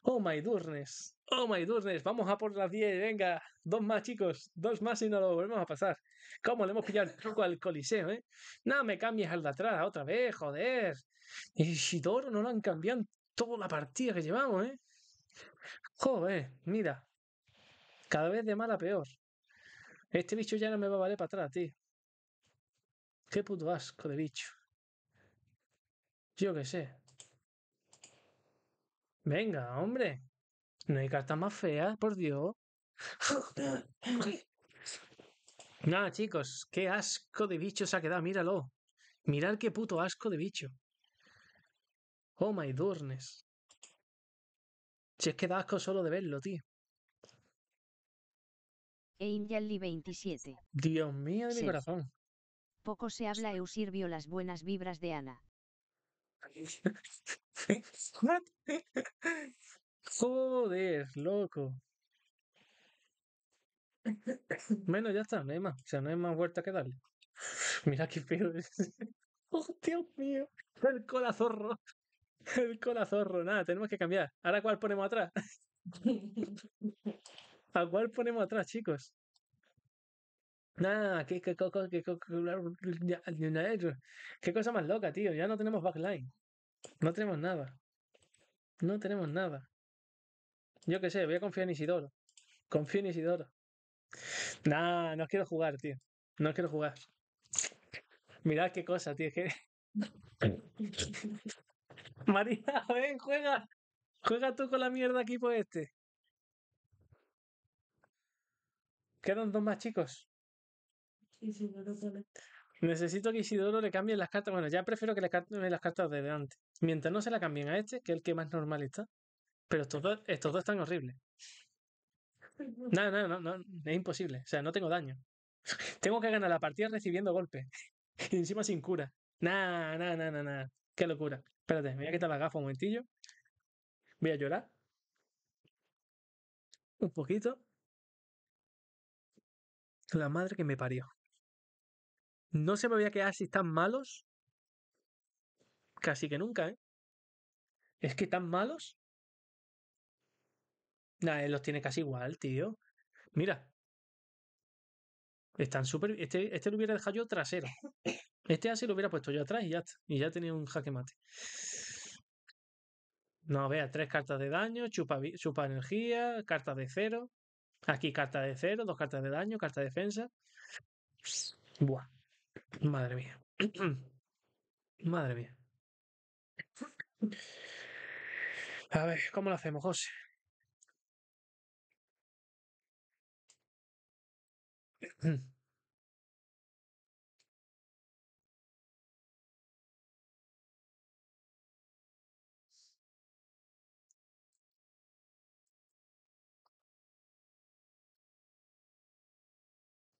Oh my durnes. Oh my durnes. Vamos a por las 10. Venga, dos más, chicos. Dos más y no lo volvemos a pasar. ¿Cómo le hemos pillado el truco al Coliseo, eh? No me cambies al de atrás otra vez, joder. Y Shidoro no lo han cambiado en toda la partida que llevamos, eh. Joder, mira. Cada vez de mala peor. Este bicho ya no me va a valer para atrás, tío. Qué puto asco de bicho. Yo qué sé. Venga, hombre. No hay cartas más feas, por Dios. Nada, chicos, qué asco de bicho se ha quedado, míralo. Mirad qué puto asco de bicho. Oh my durnes. Si es que da asco solo de verlo, tío. Dios mío de mi corazón poco se habla Eusirvio las buenas vibras de Ana. Joder, loco. Bueno, ya está, no hay más. O sea, no hay más vuelta que darle. Mira qué feo es. ¡Oh, Dios mío! El colazorro. El colazorro. Nada, tenemos que cambiar. ¿Ahora cuál ponemos atrás? ¿A cuál ponemos atrás, chicos? ¡Nah! qué, cosa más loca, tío. Ya no tenemos backline. No tenemos nada. No tenemos nada. Yo qué sé, voy a confiar en Isidoro. Confío en Isidoro. Nah, no quiero jugar, tío. No quiero jugar. Mirad qué cosa, tío. Que... María, ven, juega. Juega tú con la mierda por este. Quedan dos más chicos. Necesito que Isidoro le cambien las cartas. Bueno, ya prefiero que le cambien las cartas de delante. Mientras no se la cambien a este, que es el que más normal está. Pero estos dos, estos dos están horribles. No, no, no, no, es imposible. O sea, no tengo daño. tengo que ganar la partida recibiendo golpes. y encima sin cura. Nada, nada, nada, nah, Qué locura. Espérate, me voy a quitar la gafa un momentillo. Voy a llorar. Un poquito. La madre que me parió. No se me había quedado así si malos. Casi que nunca, ¿eh? Es que tan malos. Nah, él los tiene casi igual, tío. Mira. Están súper. Este, este lo hubiera dejado yo trasero. Este así lo hubiera puesto yo atrás y ya, y ya tenía un jaque mate. No, vea, tres cartas de daño, chupa, chupa energía, cartas de cero. Aquí carta de cero, dos cartas de daño, carta de defensa. Buah. Madre mía. Madre mía. A ver, ¿cómo lo hacemos, José?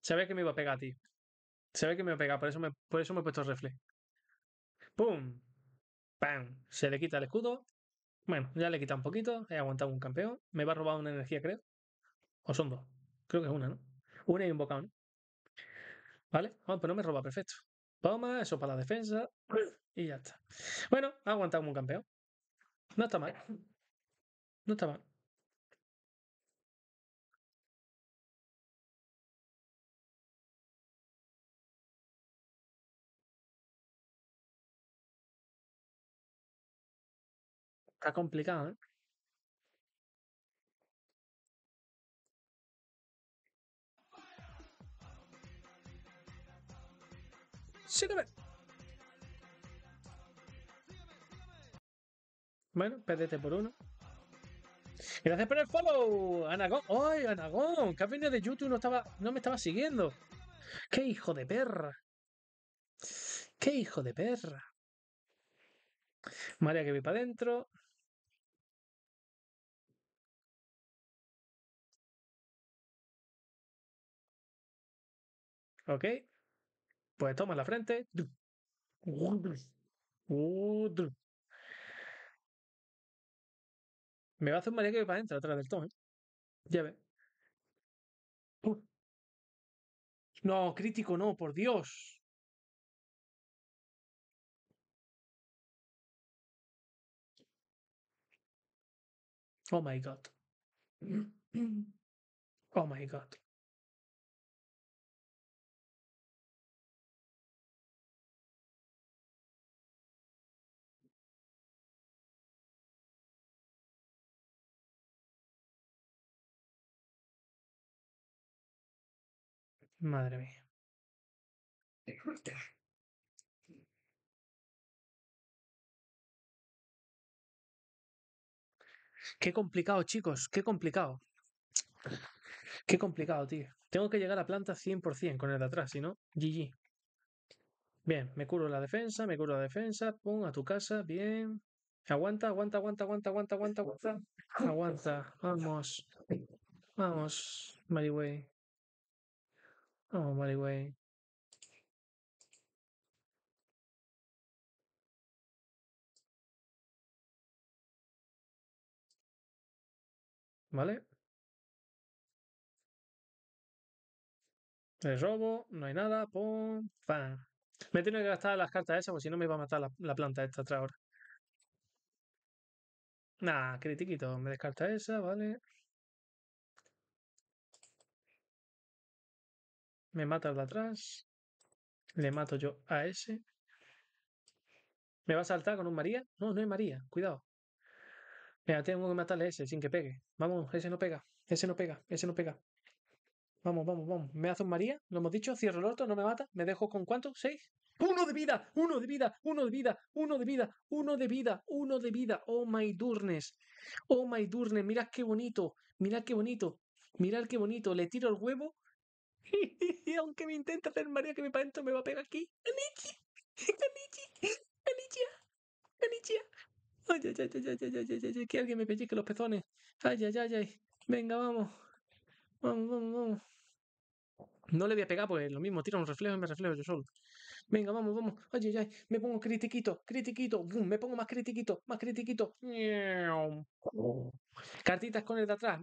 ¿sabes que me iba a pegar a ti. Se ve que me pega, por eso por eso me he puesto reflejo. ¡Pum! ¡Pam! Se le quita el escudo. Bueno, ya le he quitado un poquito. He aguantado un campeón. Me va a robar una energía, creo. O son dos. Creo que es una, ¿no? Una y un bocón. ¿Vale? vamos, oh, pues no me roba, perfecto. Toma, eso para la defensa. Y ya está. Bueno, ha aguantado un campeón. No está mal. No está mal. Está complicado, ¿eh? Sígueme. Bueno, perdete por uno. Gracias por el follow, Anagón. ¡Ay, Anagón! Que has venido de YouTube no, estaba, no me estaba siguiendo. ¡Qué hijo de perra! ¡Qué hijo de perra! María que vi para adentro. ¿Ok? Pues toma la frente. Me va a hacer un manejo que va a entrar atrás del tome ¿eh? Ya ve. No, crítico no, por Dios. Oh my god. Oh my god. Madre mía. Qué complicado, chicos, qué complicado. Qué complicado, tío. Tengo que llegar a planta 100% con el de atrás, si no, GG. Bien, me curo la defensa, me curo la defensa, pum, a tu casa, bien. Aguanta, aguanta, aguanta, aguanta, aguanta, aguanta, aguanta. Aguanta, vamos. Vamos, Mariway. Oh, vale, güey. ¿Vale? El robo, no hay nada, pum, pam. Me tiene que gastar las cartas esas, porque si no me iba a matar la, la planta esta otra hora. Nah, critiquito, me descarta esa, ¿vale? me el de atrás, le mato yo a ese. ¿Me va a saltar con un María? No, no hay María, cuidado. Mira, tengo que matarle a ese sin que pegue. Vamos, ese no pega, ese no pega, ese no pega. Vamos, vamos, vamos. Me hace un María, lo hemos dicho, cierro el orto, no me mata, me dejo con cuánto, seis. Uno de vida, uno de vida, uno de vida, uno de vida, uno de vida, uno de vida. Oh my durnes. Oh my durnes, mirad qué bonito, mirad qué bonito, mirad qué bonito. Le tiro el huevo y aunque me intente hacer María que me parento, me va a pegar aquí. ¡Anichi! ¡Anichi! ¡Anichia! ¡Anichia! ¡Ay, ay, ay, ay, ay, ay, Que alguien me pellique los pezones. ¡Ay, ay, ay, ay! Venga, vamos. Vamos, vamos, No le voy a pegar, pues lo mismo, tira un reflejo y me reflejo yo solo. Venga, vamos, vamos. Ay, ay, ay. Me pongo critiquito, critiquito. me pongo más critiquito, más critiquito. Cartitas con el de atrás.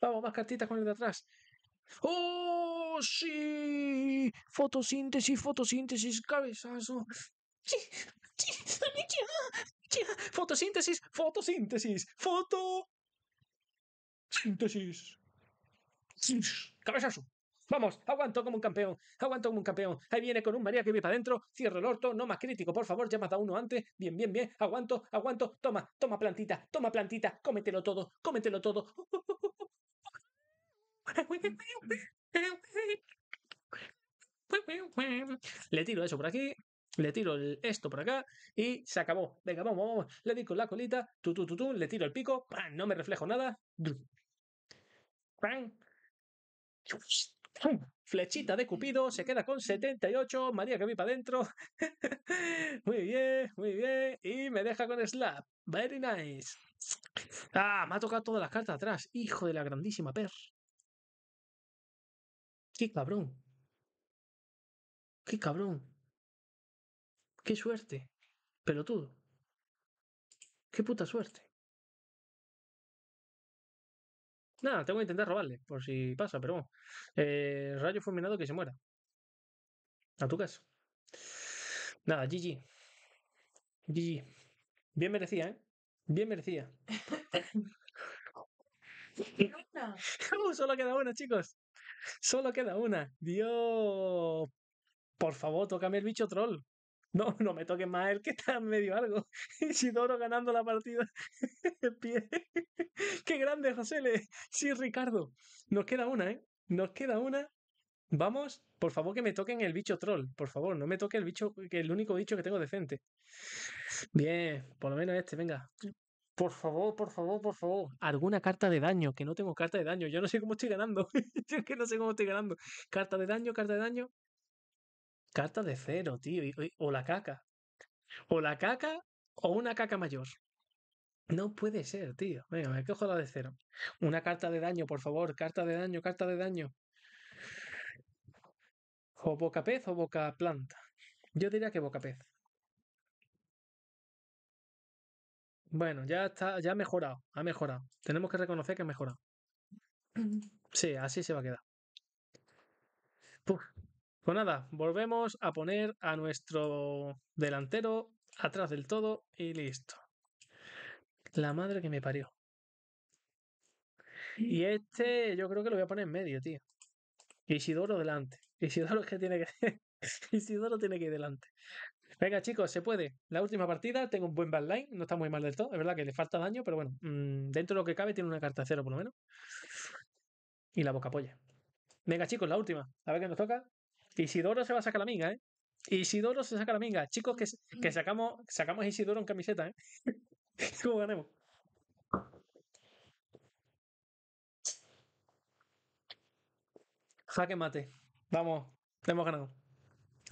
Vamos, más cartitas con el de atrás. ¡Oh, sí! Fotosíntesis, fotosíntesis, cabezazo. Sí, sí, Fotosíntesis, fotosíntesis, foto. Síntesis. Cabezazo. Vamos, aguanto como un campeón, aguanto como un campeón. Ahí viene con un maría que viene para adentro, cierro el orto, no más crítico, por favor, ya mata uno antes. Bien, bien, bien, aguanto, aguanto, toma, toma plantita, toma plantita, cómetelo todo, cómetelo todo. Le tiro eso por aquí, le tiro esto por acá y se acabó. Venga, vamos, vamos. Le di con la colita, tu, tu, tu, le tiro el pico, no me reflejo nada. Flechita de Cupido, se queda con 78. María que vi para adentro. muy bien, muy bien. Y me deja con Slap. Very nice. Ah, me ha tocado todas las cartas atrás. Hijo de la grandísima per. Qué cabrón. Qué cabrón. Qué suerte. Pelotudo. Qué puta suerte. Nada, tengo que intentar robarle, por si pasa, pero bueno. Eh, rayo fulminado que se muera. A tu caso Nada, GG. GG. Bien merecía, ¿eh? Bien merecía. Uh, solo queda una, chicos. Solo queda una. Dios. Por favor, tócame el bicho troll. No, no me toques más el que está medio algo. Isidoro ganando la partida. pie. ¡Qué grande, José! Sí, Ricardo. Nos queda una, ¿eh? Nos queda una. Vamos, por favor que me toquen el bicho troll, por favor, no me toque el bicho, que el único bicho que tengo decente. Bien, por lo menos este, venga. Por favor, por favor, por favor. Alguna carta de daño, que no tengo carta de daño. Yo no sé cómo estoy ganando. Yo es que no sé cómo estoy ganando. Carta de daño, carta de daño. Carta de cero, tío. O la caca. O la caca o una caca mayor. No puede ser, tío. Venga, me cojo la de cero. Una carta de daño, por favor. Carta de daño, carta de daño. O boca pez o boca planta. Yo diría que boca pez. Bueno, ya está, ya ha mejorado, ha mejorado. Tenemos que reconocer que ha mejorado. Sí, así se va a quedar. Pues nada, volvemos a poner a nuestro delantero atrás del todo y listo. La madre que me parió. Y este yo creo que lo voy a poner en medio, tío. Isidoro delante. Isidoro es que tiene que. Isidoro tiene que ir delante. Venga, chicos, se puede. La última partida, tengo un buen line, no está muy mal del todo. Es verdad que le falta daño, pero bueno, mm, dentro de lo que cabe tiene una carta cero por lo menos. Y la boca polla. Venga, chicos, la última. A ver qué nos toca. Isidoro se va a sacar la minga, ¿eh? Isidoro se saca la minga. Chicos, que, sacamos, sacamos Isidoro en camiseta, ¿eh? ¿Cómo ganemos? Jaque mate. Vamos, hemos ganado.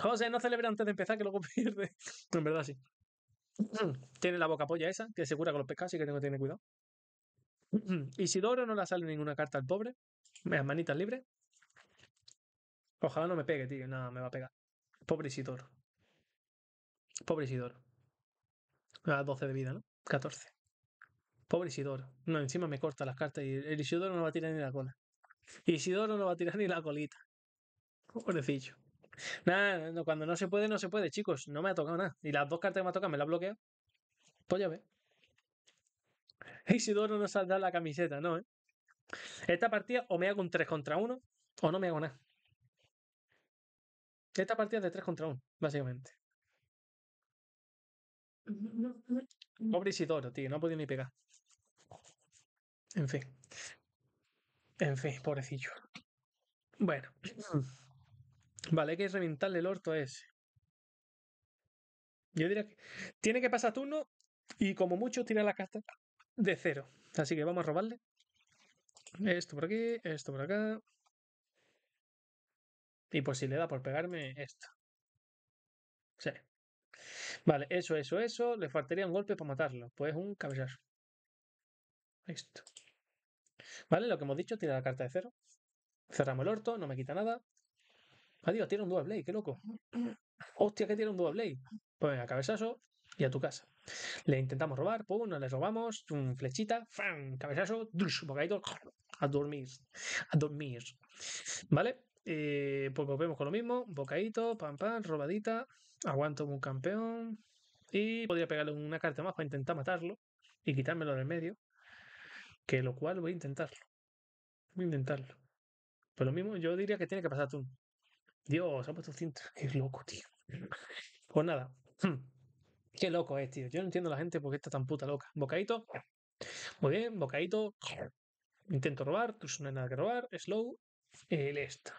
José, no celebre antes de empezar, que luego pierde. en verdad, sí. Mm. Tiene la boca polla esa, que asegura que lo los y así que tengo que tener cuidado. Isidoro mm. no le sale ninguna carta al pobre. Mira, manitas libres. Ojalá no me pegue, tío. Nada, no, me va a pegar. Pobre Isidoro. Pobre Isidoro. A 12 de vida, ¿no? 14. Pobre Isidoro. No, encima me corta las cartas y el Isidoro no va a tirar ni la cola. Isidoro no va a tirar ni la colita. Pobrecillo. Nada, cuando no se puede, no se puede, chicos. No me ha tocado nada. Y las dos cartas que me ha tocado me las bloquea. Pues ya ve. Isidoro no saldrá la camiseta, no, ¿eh? Esta partida o me hago un 3 contra 1 o no me hago nada. Esta partida es de 3 contra 1, básicamente. Pobre Isidoro, tío, no ha podido ni pegar. En fin. En fin, pobrecillo. Bueno. Vale, hay que reventarle el orto ese. Yo diría que tiene que pasar turno y como mucho tiene la carta de cero. Así que vamos a robarle. Esto por aquí, esto por acá. Y pues si le da por pegarme, esto. Sí. Vale, eso, eso, eso. Le faltaría un golpe para matarlo. Pues un cabezazo. Esto. Vale, lo que hemos dicho, tiene la carta de cero. Cerramos el orto, no me quita nada. Adiós, tiene un dual blade, qué loco. Hostia, que tiene un dual blade. Pues venga, cabezazo y a tu casa. Le intentamos robar, pum, no le robamos, un flechita, cabezazo, bocadito, a dormir, a dormir. ¿Vale? Eh, pues volvemos con lo mismo, bocadito, pam, pam, robadita, aguanto un campeón y podría pegarle una carta más para intentar matarlo y quitármelo del medio, que lo cual voy a intentarlo. Voy a intentarlo. Pues lo mismo, yo diría que tiene que pasar tú. Dios, ha puesto cinta. Qué loco, tío. Pues nada. Qué loco es, tío. Yo no entiendo a la gente por qué está tan puta loca. Bocadito. Muy bien, bocadito. Intento robar, tú no hay nada que robar. Slow. El eh, esto.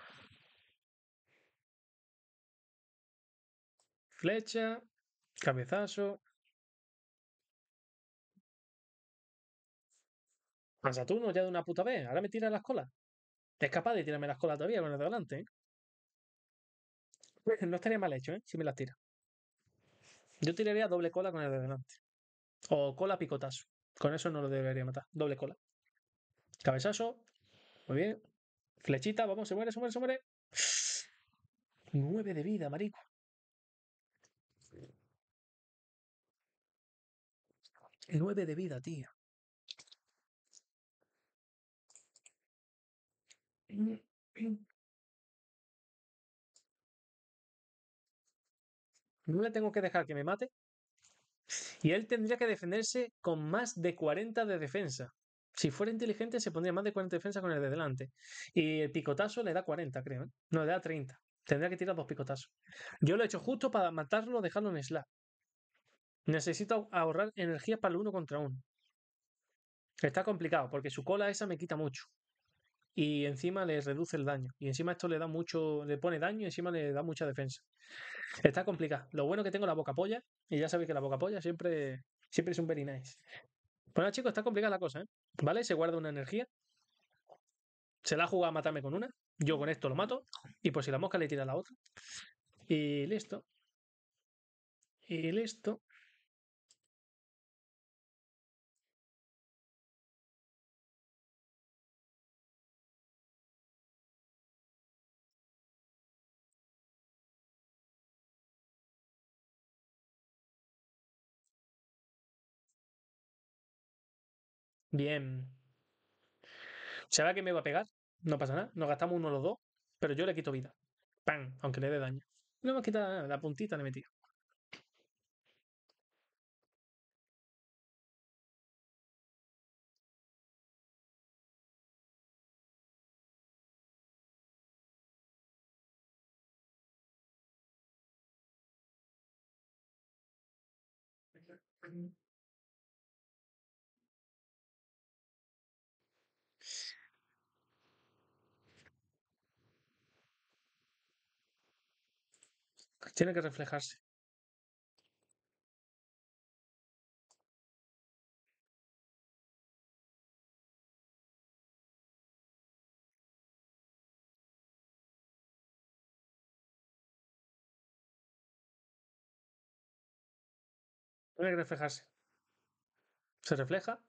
Flecha. Cabezazo. tú turno ya de una puta vez. Ahora me tira las colas. Es capaz de tirarme las colas todavía con de adelante. ¿eh? No estaría mal hecho, ¿eh? Si me las tira. Yo tiraría doble cola con el de delante. O cola picotazo. Con eso no lo debería matar. Doble cola. Cabezazo. Muy bien. Flechita, vamos, se muere, se muere, se muere. 9 de vida, marico. Nueve de vida, tía. No le tengo que dejar que me mate. Y él tendría que defenderse con más de 40 de defensa. Si fuera inteligente, se pondría más de 40 de defensa con el de delante. Y el picotazo le da 40, creo. ¿eh? No, le da 30. Tendría que tirar dos picotazos. Yo lo he hecho justo para matarlo, dejarlo en slack. Necesito ahorrar energía para el uno contra uno. Está complicado, porque su cola esa me quita mucho y encima le reduce el daño. Y encima esto le da mucho, le pone daño y encima le da mucha defensa. Está complicado. Lo bueno que tengo la boca polla, y ya sabéis que la boca polla siempre, siempre es un very nice. Bueno, chicos, está complicada la cosa, ¿eh? ¿Vale? Se guarda una energía. Se la juega a matarme con una. Yo con esto lo mato. Y pues si la mosca le tira a la otra. Y listo. Y listo. Bien. se que que me va a pegar? No pasa nada. Nos gastamos uno los dos, pero yo le quito vida. ¡Pam! Aunque le dé daño. No hemos quitado la puntita le metí. Tiene que reflejarse. Tiene que reflejarse. ¿Se refleja?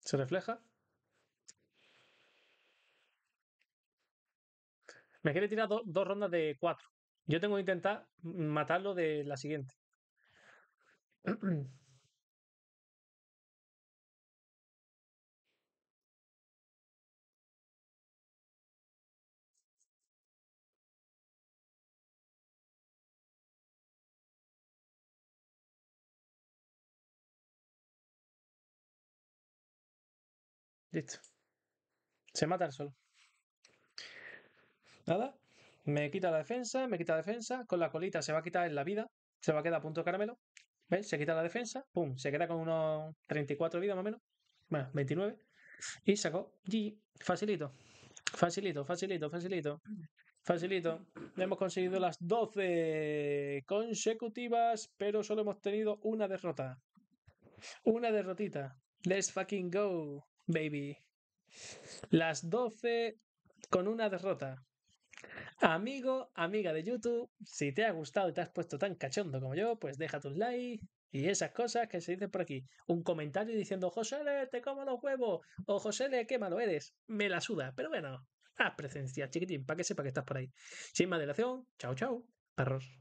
¿Se refleja? Me quiere tirar dos rondas de cuatro. Yo tengo que intentar matarlo de la siguiente. Listo. Se mata el sol. Nada, me quita la defensa, me quita la defensa. Con la colita se va a quitar en la vida. Se va a quedar a punto caramelo. Se quita la defensa. Pum. Se queda con unos 34 vidas más o menos. Bueno, 29. Y sacó. y Facilito. Facilito, facilito, facilito. Facilito. Hemos conseguido las 12 consecutivas, pero solo hemos tenido una derrota. Una derrotita. Let's fucking go, baby. Las 12 con una derrota. Amigo, amiga de YouTube, si te ha gustado y te has puesto tan cachondo como yo, pues deja tus likes y esas cosas que se dicen por aquí. Un comentario diciendo, José, te como los huevos, o José, qué malo eres, me la suda, pero bueno, haz presencia, chiquitín, para que sepa que estás por ahí. Sin más dilación, chao, chao, perros.